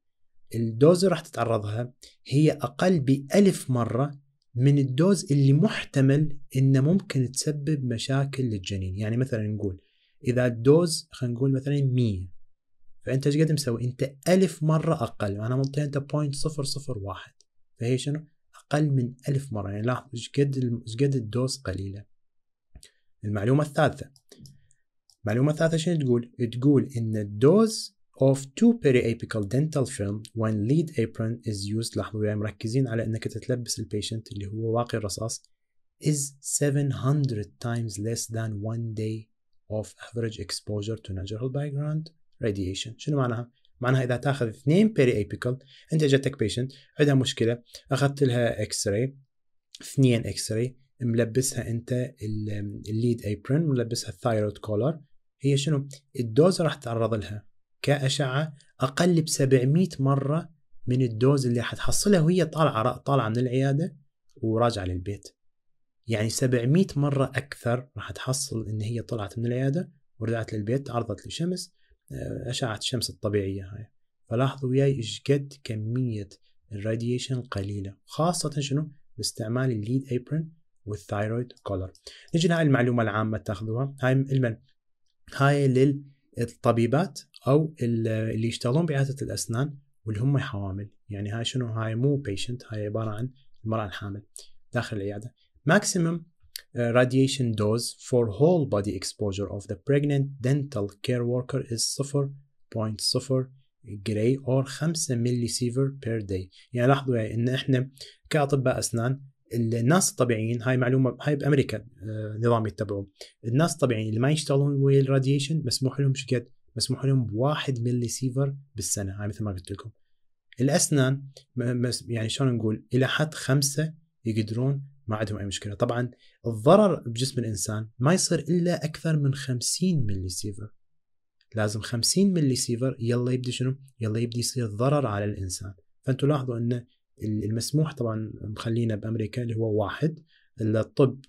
الدوز اللي راح تتعرضها هي أقل بألف مرة من الدوز اللي محتمل انه ممكن تسبب مشاكل للجنين يعني مثلا نقول اذا الدوز خلينا نقول مثلا 100 فانت ايش قد مسوي انت ألف مرة اقل انا منطي انت 0.001 فهي شنو اقل من ألف مرة يعني لاحظ ايش قد ايش قد الدوز قليلة المعلومة الثالثة المعلومة الثالثة شنو تقول؟ تقول إن الدوز of two periapical dental film when lead apron is used لاحظوا وياي مركزين على إنك تتلبس البيشنت اللي هو واقي الرصاص is 700 times less than one day of average exposure to natural background radiation شنو معناها؟ معناها اذا تاخذ اثنين periapical انت جاتك بيشنت عندها مشكله اخذت لها اكس راي اثنين اكس راي ملبسها انت الليد ايبرن ملبسها الثايرويد كولر هي شنو؟ الدوز راح تتعرض لها كأشعة أقل ب 700 مرة من الدوز اللي حتحصلها وهي طالعة طالعة من العيادة وراجعة للبيت يعني 700 مرة أكثر راح تحصل إن هي طلعت من العيادة ورجعت للبيت تعرضت للشمس آه، أشعة الشمس الطبيعية هاي فلاحظوا وياي إيش قد كمية الراديشن قليلة خاصة شنو باستعمال الليد ايبرن والثايرويد كولر نجي لهاي المعلومة العامة تاخذوها هاي المن هاي للطبيبات او اللي يشتغلون بعياده الاسنان واللي هم حوامل يعني هاي شنو هاي مو بيشنت هاي عباره عن المراه الحامل داخل العياده ماكسيمم uh, radiation dose for whole body exposure of the pregnant dental care worker is 0.0 جراي اور 5 ملي سيفر بير داي يعني لاحظوا ان احنا كاطباء اسنان الناس الطبيعيين هاي معلومه هاي بامريكا آه، نظام يتبعوه الناس الطبيعيين اللي ما يشتغلون ويا الراديشن مسموح لهم شقد مسموح لهم بواحد ملي سيفر بالسنه هاي مثل ما قلت لكم الاسنان يعني شلون نقول الى حد خمسه يقدرون ما عندهم اي مشكله طبعا الضرر بجسم الانسان ما يصير الا اكثر من 50 ملي سيفر لازم 50 ملي سيفر يلا يبدي شنو يلا يبدي يصير ضرر على الانسان فانتم لاحظوا ان المسموح طبعا مخلينا بامريكا اللي هو واحد الطب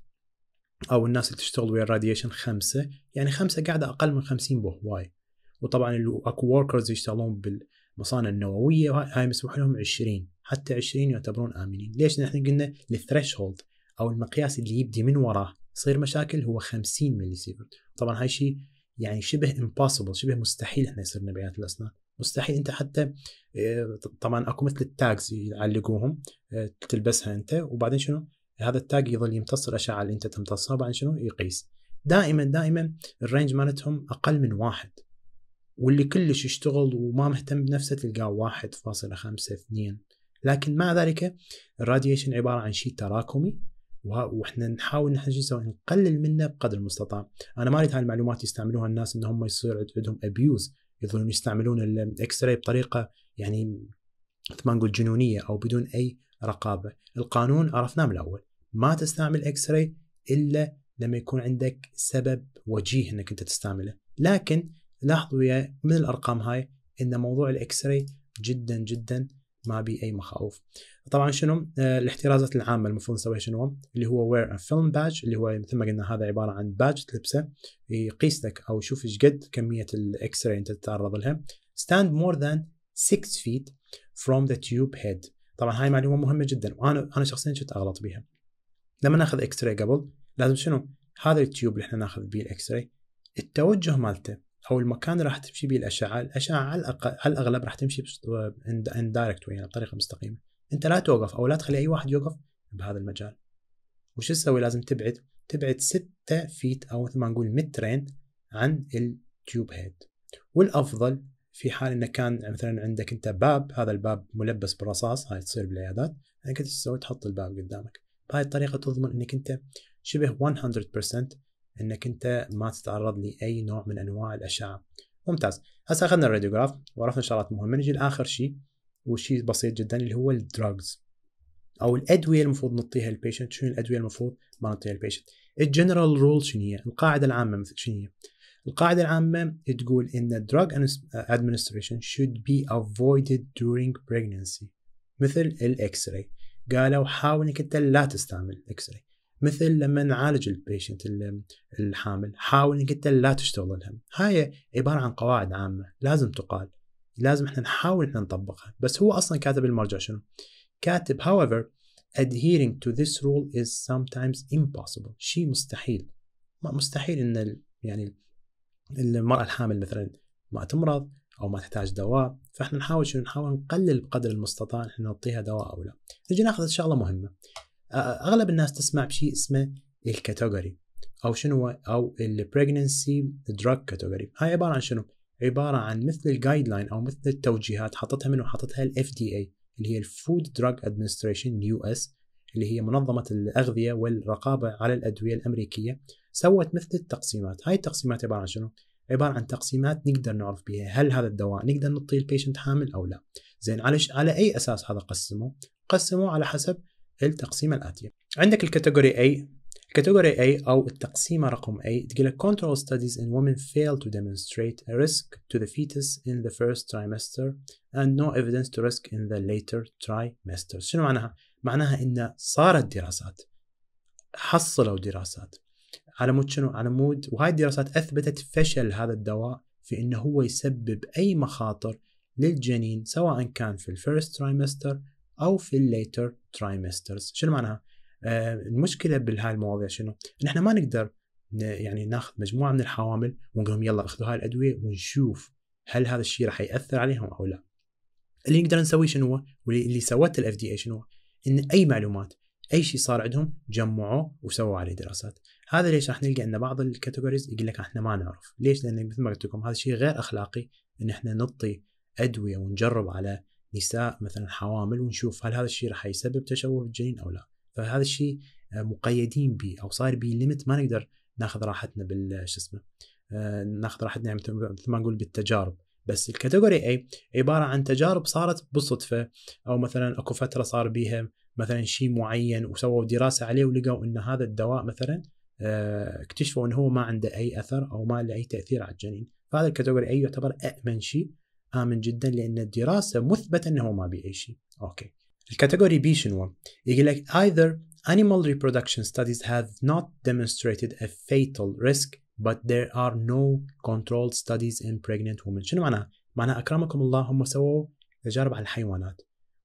او الناس اللي تشتغل ويا الراديشن خمسه يعني خمسه قاعده اقل من 50 بهواي وطبعا اكو وركرز يشتغلون بالمصانع النوويه هاي مسموح لهم 20 حتى 20 يعتبرون امنين ليش نحن قلنا الثريش هولد او المقياس اللي يبدي من وراه تصير مشاكل هو 50 ملي سيفرت طبعا هاي شيء يعني شبه امبوسيبل شبه مستحيل احنا يصير بيانات الاسنان مستحيل انت حتى آه، طبعا اكو مثل التاجز يعلقوهم آه، تلبسها انت وبعدين شنو هذا التاج يظل يمتص الاشعه اللي انت تمتصها بعدين شنو يقيس دائما دائما الرينج مالتهم اقل من واحد واللي كلش يشتغل وما مهتم بنفسه تلقاه واحد فاصلة خمسة اثنين لكن مع ذلك الراديشن عبارة عن شيء تراكمي واحنا نحاول نحن شو نقلل منه بقدر المستطاع انا ما اريد هاي المعلومات يستعملوها الناس ان هم يصير عندهم ابيوز يظلون يستعملون الاكس راي بطريقه يعني مثل ما نقول جنونيه او بدون اي رقابه، القانون عرفناه من الاول، ما تستعمل اكس راي الا لما يكون عندك سبب وجيه انك انت تستعمله، لكن لاحظوا يا من الارقام هاي ان موضوع الاكس راي جدا جدا ما بي اي مخاوف طبعا شنو آه، الاحترازات العامه المفروض نسويها شنو اللي هو وير ا فيلم بادج اللي هو مثل ما قلنا هذا عباره عن بادج تلبسه يقيس لك او يشوف ايش قد كميه الاكس راي انت تتعرض لها ستاند مور ذان 6 فيت فروم ذا تيوب هيد طبعا هاي معلومه مهمه جدا وانا انا شخصيا كنت اغلط بيها لما ناخذ اكس راي قبل لازم شنو هذا التيوب اللي احنا ناخذ بيه الاكس راي التوجه مالته او المكان اللي راح تمشي به الاشعه، الاشعه على الأقل على الاغلب راح تمشي اندايركت يعني بطريقه مستقيمه، انت لا توقف او لا تخلي اي واحد يوقف بهذا المجال. وش تسوي لازم تبعد؟ تبعد 6 فيت او مثل ما نقول مترين عن التيوب هيد. والافضل في حال انه كان مثلا عندك انت باب هذا الباب ملبس بالرصاص هاي تصير بالعيادات انك تسوي تحط الباب قدامك بهاي الطريقه تضمن انك انت شبه 100% انك انت ما تتعرض لاي نوع من انواع الاشعه ممتاز هسه اخذنا الراديوغراف وعرفنا شغلات مهمه نجي لاخر شيء وشيء بسيط جدا اللي هو الدراجز او الادويه المفروض نعطيها للبيشنت شنو الادويه المفروض ما نعطيها للبيشنت الجنرال رول شنو هي القاعده العامه شنو هي القاعده العامه تقول ان الدراج ادمنستريشن شود بي افويدد during pregnancy مثل الاكس راي قالوا حاول انك انت لا تستعمل الاكس راي مثل لما نعالج البيشنت الحامل حاول انك انت لا تشتغل الهم هاي عباره عن قواعد عامه لازم تقال لازم احنا نحاول احنا نطبقها بس هو اصلا كاتب المرجع شنو كاتب however adhering to this rule is sometimes impossible شيء مستحيل مستحيل ان يعني المراه الحامل مثلا ما تمرض او ما تحتاج دواء فاحنا نحاول شنو نحاول نقلل بقدر المستطاع احنا نعطيها دواء او لا نجي ناخذ شغله مهمه اغلب الناس تسمع بشيء اسمه الكاتيجوري او شنو او البريجننسي دراج كاتيجوري هاي عباره عن شنو؟ عباره عن مثل الجايد لاين او مثل التوجيهات حطتها منو حطتها الاف دي اي اللي هي الفود دراج ادمنستريشن يو اس اللي هي منظمه الاغذيه والرقابه على الادويه الامريكيه سوت مثل التقسيمات هاي التقسيمات عباره عن شنو؟ عباره عن تقسيمات نقدر نعرف بها هل هذا الدواء نقدر نعطيه البيشنت حامل او لا زين على على اي اساس هذا قسمه قسمه على حسب التقسيمة الآتية عندك الكاتيجوري A الكاتيجوري A أو التقسيمة رقم A تقول لك control studies in women fail to demonstrate a risk to the fetus in the first trimester and no evidence to risk in the later trimester شنو معناها؟ معناها إن صارت دراسات حصلوا دراسات على مود شنو؟ على مود وهاي الدراسات أثبتت فشل هذا الدواء في إنه هو يسبب أي مخاطر للجنين سواء كان في الفيرست ترايمستر او في الليتر ترايمسترز شنو معناها؟ آه، المشكله بهاي المواضيع شنو؟ ان احنا ما نقدر يعني ناخذ مجموعه من الحوامل ونقول لهم يلا اخذوا هاي الادويه ونشوف هل هذا الشيء راح ياثر عليهم او لا. اللي نقدر نسويه شنو؟ هو؟ واللي سوته الاف دي اي شنو؟ ان اي معلومات اي شيء صار عندهم جمعوه وسووا عليه دراسات. هذا ليش راح نلقى ان بعض الكاتيجوريز يقول لك احنا ما نعرف، ليش؟ لان مثل ما قلت لكم هذا الشيء غير اخلاقي ان احنا نعطي ادويه ونجرب على نساء مثلا حوامل ونشوف هل هذا الشيء راح يسبب تشوه بالجنين او لا فهذا الشيء آه، مقيدين به او صاير به ليمت ما نقدر ناخذ راحتنا بال آه، شو اسمه آه، ناخذ راحتنا يعني مثل ما نقول بالتجارب بس الكاتيجوري اي عباره عن تجارب صارت بالصدفه او مثلا اكو فتره صار بيها مثلا شيء معين وسووا دراسه عليه ولقوا ان هذا الدواء مثلا اكتشفوا انه هو ما عنده اي اثر او ما له اي تاثير على الجنين فهذا الكاتيجوري اي يعتبر امن شيء امن جدا لان الدراسه مثبته انه ما بي اي شيء اوكي الكاتيجوري بي شنو يقول لك either animal reproduction studies have not demonstrated a fatal risk but there are no controlled studies in pregnant women شنو معناها معناها اكرمكم الله هم سووا تجارب على الحيوانات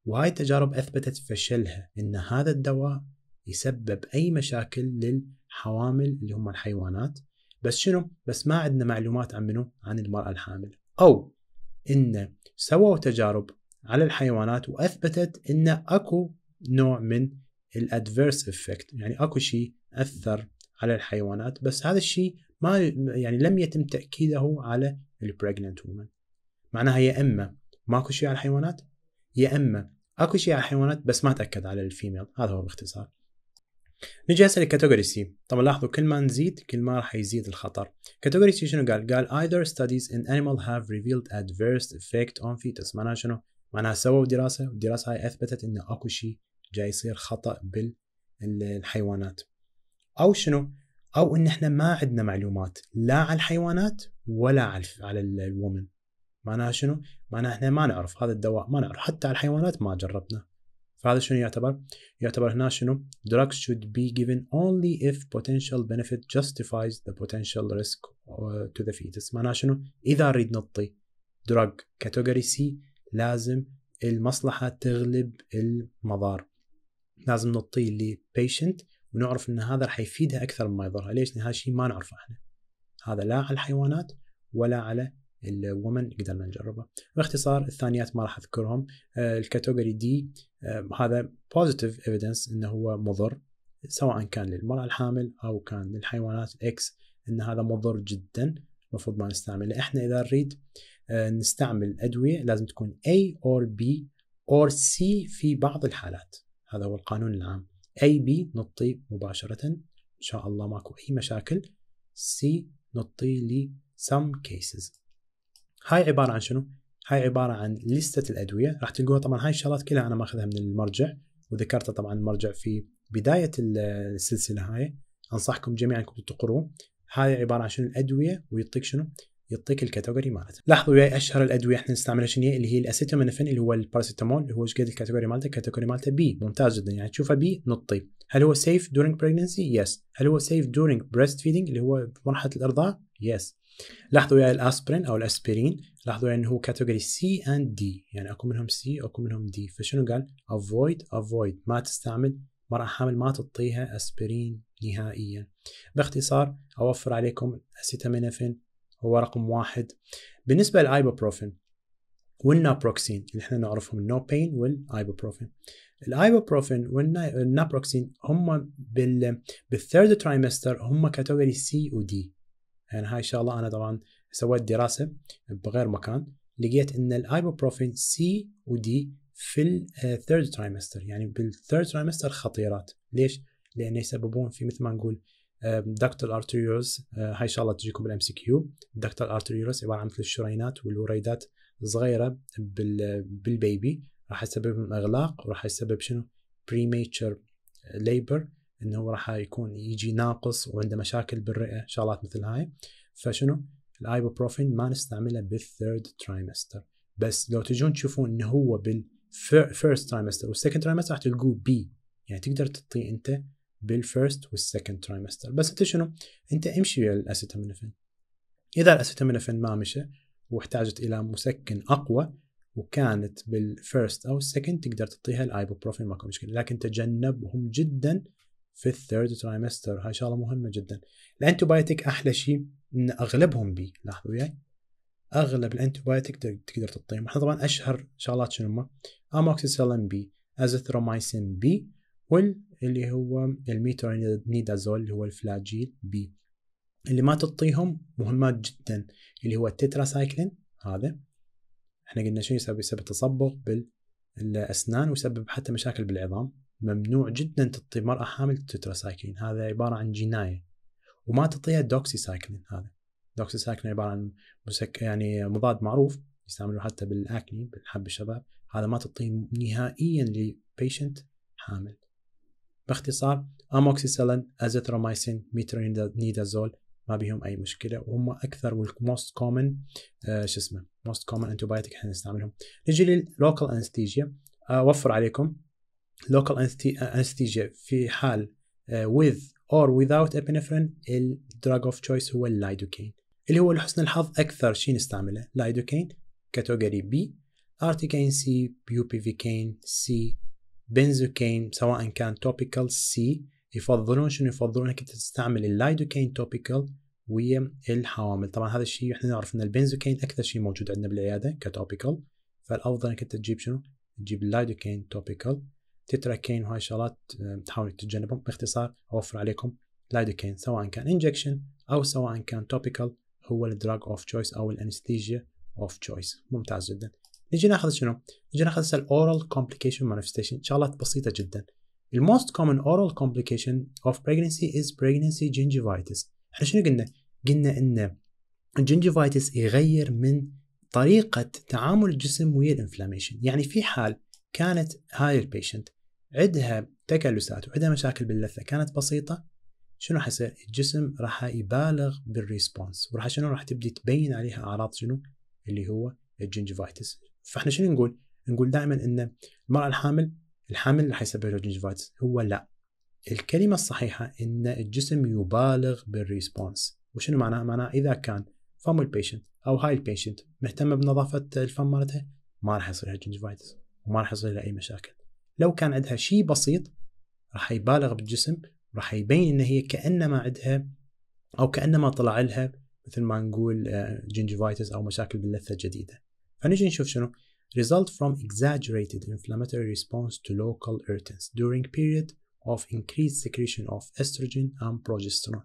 وهاي التجارب اثبتت فشلها ان هذا الدواء يسبب اي مشاكل للحوامل اللي هم الحيوانات بس شنو بس ما عندنا معلومات عن منو عن المراه الحامل او ان سووا تجارب على الحيوانات واثبتت ان اكو نوع من الادفيرس افكت يعني اكو شيء اثر على الحيوانات بس هذا الشيء ما يعني لم يتم تاكيده على البريجننت وومن معناها يا اما ماكو شيء على الحيوانات يا اما اكو شيء على الحيوانات بس ما تاكد على الفيميل هذا هو باختصار نجي هسه للكاتيجوري سي طبعا لاحظوا كل ما نزيد كل ما راح يزيد الخطر كاتيجوري سي شنو قال قال either studies in animal have revealed adverse effect on fetus معناها شنو معناها سووا دراسه والدراسه هاي اثبتت انه اكو شيء جاي يصير خطا بالحيوانات او شنو او ان احنا ما عندنا معلومات لا على الحيوانات ولا على على الومن معناها شنو معناها احنا ما نعرف هذا الدواء ما نعرف حتى على الحيوانات ما جربناه فهذا شنو يعتبر؟ يعتبر هنا شنو؟ drugs should be given only if potential benefit justifies the potential risk uh, to the fetus معناه شنو؟ إذا نريد نطي drug category C لازم المصلحة تغلب المضار لازم نطي اللي patient ونعرف ان هذا راح يفيدها اكثر مما يضرها، ليش؟ لان هذا الشيء ما نعرفه احنا. هذا لا على الحيوانات ولا على الومن قدرنا نجربه باختصار الثانيات ما راح اذكرهم آه، الكاتيجوري آه، دي هذا بوزيتيف ايفيدنس انه هو مضر سواء كان للمرأة الحامل أو كان للحيوانات إكس أن هذا مضر جدا المفروض ما نستعمله إحنا إذا نريد آه، نستعمل أدوية لازم تكون A or B or C في بعض الحالات هذا هو القانون العام A B نطي مباشرة إن شاء الله ماكو أي مشاكل C نطي ل some cases هاي عباره عن شنو؟ هاي عباره عن لسته الادويه راح تلقوها طبعا هاي الشغلات كلها انا ماخذها من المرجع وذكرتها طبعا المرجع في بدايه السلسله هاي انصحكم جميعا انكم تقروه هاي عباره عن شنو الادويه ويعطيك شنو؟ يعطيك الكاتيجوري مالته لاحظوا وياي اشهر الادويه احنا نستعملها شنو هي اللي هي الاسيتامينوفين اللي هو الباراسيتامول اللي هو ايش قد الكاتيجوري مالته الكاتيجوري مالته بي ممتاز جدا يعني تشوفه بي نطي هل هو سيف دورينج بريجنسي؟ يس هل هو سيف دورينج بريست فيدنج اللي هو مرحله الارضاع؟ يس لاحظوا يا يعني الاسبرين او الاسبرين لاحظوا يعني انه هو كاتيجوري سي اند دي يعني اكو منهم سي واكو منهم دي فشنو قال افويد افويد ما تستعمل مرأة حامل ما تعطيها اسبرين نهائيا باختصار اوفر عليكم اسيتامينفين هو رقم واحد بالنسبة للايبوبروفين والنابروكسين اللي احنا نعرفهم بين والايبوبروفين الايبوبروفين والنابروكسين هم بال بالثيرد ترايمستر هم كاتيجوري سي ودي يعني هاي الشغله انا طبعا سويت دراسه بغير مكان لقيت ان الايبوبروفين سي ودي في الثيرد ترايمستر يعني بالثيرد ترايمستر خطيرات ليش؟ لانه يسببون في مثل ما نقول دكتور ارتيريوز آه، هاي ان شاء الله تجيكم بالام سي كيو دكتور ارتيريوز عباره عن مثل الشرينات والوريدات صغيره بالبيبي راح يسبب اغلاق وراح يسبب شنو بريميتشر ليبر انه راح يكون يجي ناقص وعنده مشاكل بالرئه شغلات مثل هاي فشنو الايبوبروفين ما نستعمله بالثيرد ترايمستر بس لو تجون تشوفون انه هو بالفيرست ترايمستر والسكند ترايمستر راح تلقوه بي يعني تقدر تطي انت بالفيرست والسكند ترايمستر بس انت شنو انت امشي ويا الاسيتامينوفين اذا الاسيتامينوفين ما مشى واحتاجت الى مسكن اقوى وكانت بالفيرست او السكند تقدر تعطيها الايبوبروفين ماكو مشكله لكن تجنبهم جدا في الثيرد ترايمستر هاي شغله مهمه جدا الانتوبايتك احلى شيء ان اغلبهم بي لاحظوا وياي اغلب الانتوبايتك تقدر تعطيهم احنا طبعا اشهر شغلات شنو هم اموكسيسيلين بي ازيثرومايسين بي واللي هو الميترونيدازول اللي هو الفلاجيل بي اللي ما تعطيهم مهمات جدا اللي هو التتراسايكلين هذا احنا قلنا شنو يسبب يسبب تصبغ بالاسنان ويسبب حتى مشاكل بالعظام ممنوع جدا تعطي مرأة حامل تتراسايكلين هذا عبارة عن جناية وما تعطيها دوكسي سايكلين هذا دوكسي سايكلين عبارة عن مسك يعني مضاد معروف يستعملوه حتى بالأكني بالحب الشباب هذا ما تعطيه نهائيا لبيشنت حامل باختصار اموكسيسيلين ازيترومايسين ميترونيدازول ما بيهم اي مشكله وهم اكثر والموست كومن آه شو اسمه موست كومن انتوبايتك احنا نستعملهم نجي لللوكال انستيجيا اوفر عليكم local anesthesia uh, في حال uh, with or without epinephrine drug اوف تشويس هو اللايدوكين اللي هو لحسن الحظ اكثر شيء نستعمله لايدوكين كاتوجري بي ارتيكين سي بيوبيفيكين سي بنزوكين سواء كان topical سي يفضلون شنو يفضلون انك تستعمل اللايدوكين توبيكال ويا الحوامل طبعا هذا الشيء احنا نعرف ان البنزوكين اكثر شيء موجود عندنا بالعياده كتوبيكال فالافضل انك تجيب شنو تجيب اللايدوكين توبيكال تتراكين وهاي الشغلات آه، تحاول تتجنبهم باختصار اوفر عليكم لايدوكين سواء كان انجكشن او سواء كان توبيكال هو الدراج اوف تشويس او الانستيجيا اوف تشويس ممتاز جدا نجي ناخذ شنو؟ نجي ناخذ هسه الاورال كومبليكيشن مانيفستيشن شغلات بسيطه جدا الموست كومن اورال كومبليكيشن اوف of از is pregnancy احنا شنو قلنا؟ قلنا ان الجنجفايتس يغير من طريقة تعامل الجسم ويا الانفلاميشن يعني في حال كانت هاي البيشنت عندها تكلسات وعندها مشاكل باللثه كانت بسيطه شنو حيصير؟ الجسم راح يبالغ بالريسبونس وراح شنو راح تبدي تبين عليها اعراض شنو؟ اللي هو الجنجفايتس فاحنا شنو نقول؟ نقول دائما ان المراه الحامل الحامل اللي حيسبب له جنجفايتس هو لا الكلمه الصحيحه ان الجسم يبالغ بالريسبونس وشنو معناه؟ معناه اذا كان فم البيشنت او هاي البيشنت مهتمه بنظافه الفم مالتها ما راح يصير لها جنجفايتس وما راح يصير لها اي مشاكل لو كان عندها شيء بسيط راح يبالغ بالجسم راح يبين ان هي كانما عندها او كانما طلع لها مثل ما نقول جنجيفايتس آه، او مشاكل باللثه الجديده فنجي نشوف شنو result from exaggerated inflammatory response to local irritants during period of increased secretion of estrogen and progesterone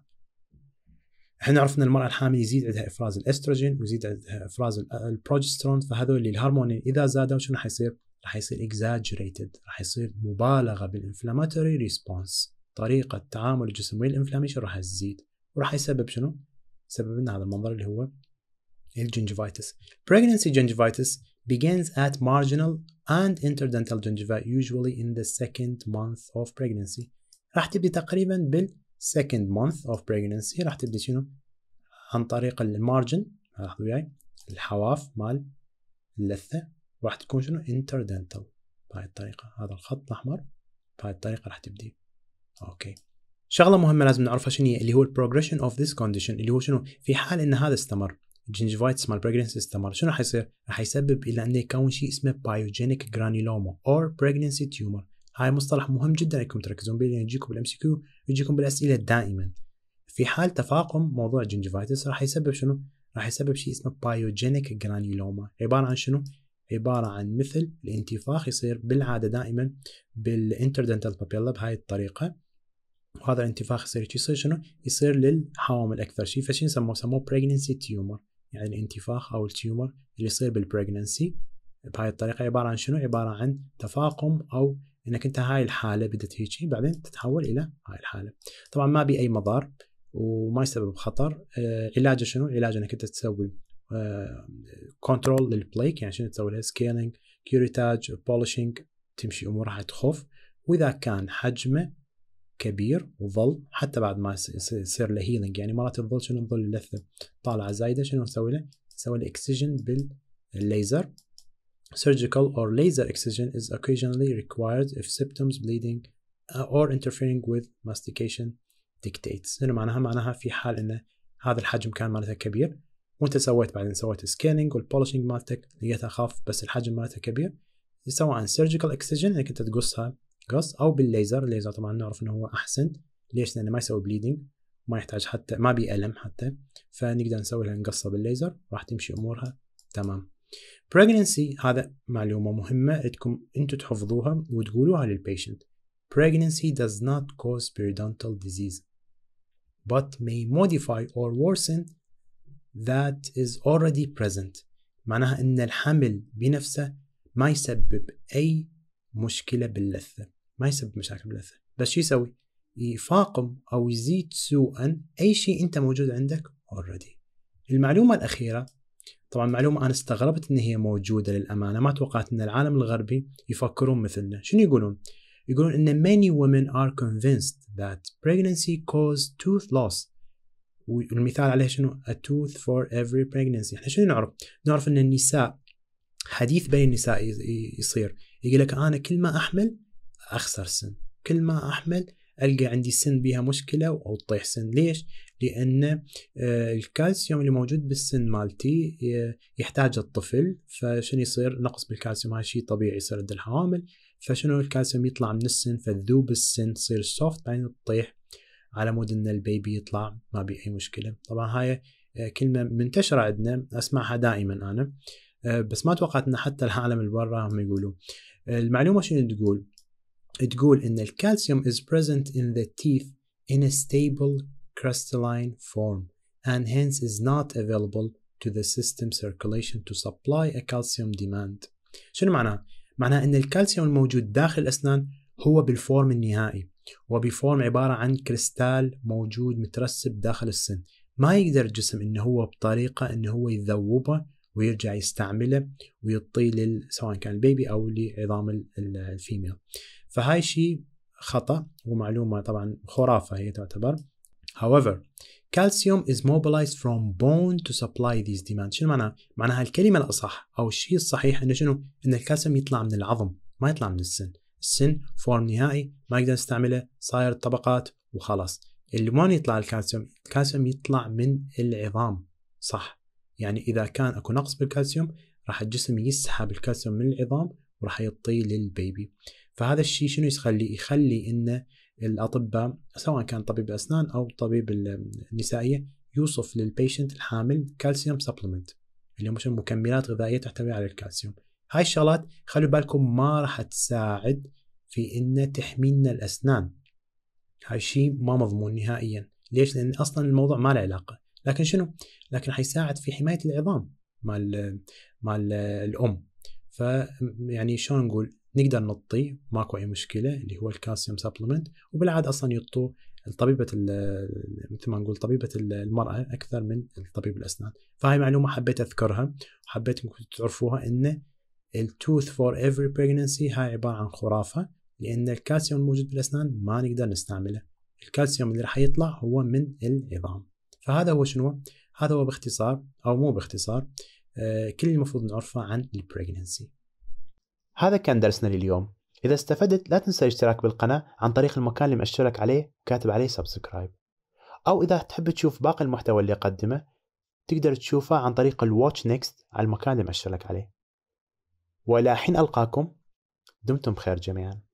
احنا نعرف ان المرأة الحامل يزيد عندها إفراز الأستروجين ويزيد عندها إفراز البروجسترون فهذول الهرمونين إذا زادوا شنو حيصير؟ راح يصير exaggerated راح يصير مبالغه بالانفلاماتوري ريسبونس طريقه تعامل الجسم ويا الانفلاميشن راح تزيد وراح يسبب شنو؟ يسبب لنا هذا المنظر اللي هو الجنجفايتس. Pregnancy gingivitis begins at marginal and interdental gingiva usually in the second month of pregnancy. راح تبدي تقريبا بال second month of pregnancy راح تبدي شنو؟ عن طريق المارجن لاحظوا وياي الحواف مال اللثة راح تكون شنو interdental بهاي الطريقة هذا الخط الأحمر بهاي الطريقة راح تبدي أوكي شغلة مهمة لازم نعرفها شنو هي اللي هو البروجريشن اوف ذيس كونديشن اللي هو شنو في حال ان هذا استمر الجنجفايتس مال pregnancy استمر شنو راح يصير؟ راح يسبب الى انه يكون شيء اسمه بايوجينيك جرانيلوما اور pregnancy تيومر هاي مصطلح مهم جدا انكم تركزون به لان يجيكم بالام سي كيو يجيكم بالاسئله دائما في حال تفاقم موضوع الجنجفايتس راح يسبب شنو؟ راح يسبب شيء اسمه بايوجينيك جرانيلوما عباره عن شنو؟ عباره عن مثل الانتفاخ يصير بالعاده دائما بالانتردنتال بابيلا بهاي الطريقه وهذا الانتفاخ يصير يصير شنو؟ يصير للحوامل اكثر شيء فشي يسموه؟ سموه بريجنسي تيومر يعني الانتفاخ او التيومر اللي يصير بالبريجنسي بهاي الطريقه عباره عن شنو؟ عباره عن تفاقم او انك انت هاي الحاله بدت هيك بعدين تتحول الى هاي الحاله. طبعا ما بي اي مضار وما يسبب خطر آه، علاجه شنو؟ علاجه انك انت تسوي كنترول آه، للبلاي يعني شنو تسوي لها سكيلينج كيوريتاج بولشنج تمشي امورها تخف واذا كان حجمه كبير وظل حتى بعد ما يصير له هيلينج يعني مرات الظل شنو الظل اللثه طالعه زايده شنو نسوي له؟ نسوي له اكسجن بالليزر surgical or laser excision is occasionally required if symptoms bleeding uh, or interfering with mastication dictates. شنو معناها معناها في حال انه هذا الحجم كان مالته كبير وانت سويت بعدين سويت سكيننج والبولشنج مالتك لقيتها خاف بس الحجم مالتها كبير سواء سيرجيكال اكسجين انك انت تقصها قص او بالليزر الليزر طبعا نعرف انه هو احسن ليش؟ لانه ما يسوي بليدنج ما يحتاج حتى ما بي الم حتى فنقدر نسوي لها نقصه بالليزر راح تمشي امورها تمام بريجننسي هذا معلومه مهمه بدكم انتم تحفظوها وتقولوها للبيشنت pregnancy does not cause periodontal disease but may modify or worsen that is already present معناها ان الحمل بنفسه ما يسبب اي مشكله باللثه ما يسبب مشاكل باللثه بس شو يسوي يفاقم او يزيد سوءا اي شيء انت موجود عندك already المعلومه الاخيره طبعا معلومه انا استغربت ان هي موجوده للامانه ما توقعت ان العالم الغربي يفكرون مثلنا شنو يقولون يقولون ان many women are convinced that pregnancy caused tooth loss والمثال عليه شنو؟ A tooth for every pregnancy احنا شنو نعرف؟ نعرف ان النساء حديث بين النساء يصير يقول لك انا كل ما احمل اخسر سن كل ما احمل القى عندي سن بها مشكله او تطيح سن ليش؟ لان آه، الكالسيوم اللي موجود بالسن مالتي يحتاج الطفل فشنو يصير نقص بالكالسيوم هذا شيء طبيعي يصير عند الحوامل فشنو الكالسيوم يطلع من السن فتذوب السن تصير سوفت بعدين تطيح على مود ان البيبي يطلع ما بي اي مشكله طبعا هاي آه، كلمه منتشره عندنا اسمعها دائما انا آه، بس ما توقعت ان حتى العالم اللي برا هم يقولوا المعلومه شنو تقول تقول ان الكالسيوم is present in the teeth in a stable crystalline form and hence is not available to the system circulation to supply a calcium demand شنو معناه؟ معناه ان الكالسيوم الموجود داخل الاسنان هو بالفورم النهائي وبيفورم عبارة عن كريستال موجود مترسب داخل السن ما يقدر الجسم انه هو بطريقة انه هو يذوبه ويرجع يستعمله ويطيل سواء كان البيبي او لعظام الفيميل فهاي شيء خطأ ومعلومة طبعا خرافة هي تعتبر However, calcium is mobilized from bone to supply these demands. شنو معناها؟ معناها الكلمة الأصح أو الشيء الصحيح أنه شنو؟ أن الكالسيوم يطلع من العظم ما يطلع من السن. السن فورم نهائي ما يقدر يستعمله صاير طبقات وخلاص اللي الليمون يطلع الكالسيوم الكالسيوم يطلع من العظام صح يعني اذا كان اكو نقص بالكالسيوم راح الجسم يسحب الكالسيوم من العظام وراح يعطيه للبيبي فهذا الشيء شنو يخلي يخلي ان الاطباء سواء كان طبيب اسنان او طبيب النسائيه يوصف للبيشنت الحامل كالسيوم سبلمنت اللي هم مكملات غذائيه تحتوي على الكالسيوم هاي الشغلات خلوا بالكم ما راح تساعد في ان تحمي لنا الاسنان هاي الشيء ما مضمون نهائيا ليش لان اصلا الموضوع ما له علاقه لكن شنو لكن حيساعد في حمايه العظام مال مال الام ف يعني شلون نقول نقدر نطي ماكو اي مشكله اللي هو الكالسيوم سبلمنت وبالعاده اصلا يطوا طبيبه مثل ما نقول طبيبه المراه اكثر من طبيب الاسنان فهاي معلومه حبيت اذكرها وحبيت انكم تعرفوها انه التوث فور افري بريجنسي هاي عباره عن خرافه لان الكالسيوم الموجود بالاسنان ما نقدر نستعمله الكالسيوم اللي راح يطلع هو من العظام فهذا هو شنو هذا هو باختصار او مو باختصار آه، كل المفروض نعرفه عن البريجنسي هذا كان درسنا لليوم إذا استفدت لا تنسى الاشتراك بالقناة عن طريق المكان اللي مأشرك عليه وكاتب عليه سبسكرايب أو إذا تحب تشوف باقي المحتوى اللي أقدمه تقدر تشوفه عن طريق الواتش نيكست على المكان اللي مأشرك عليه ولا حين ألقاكم دمتم بخير جميعاً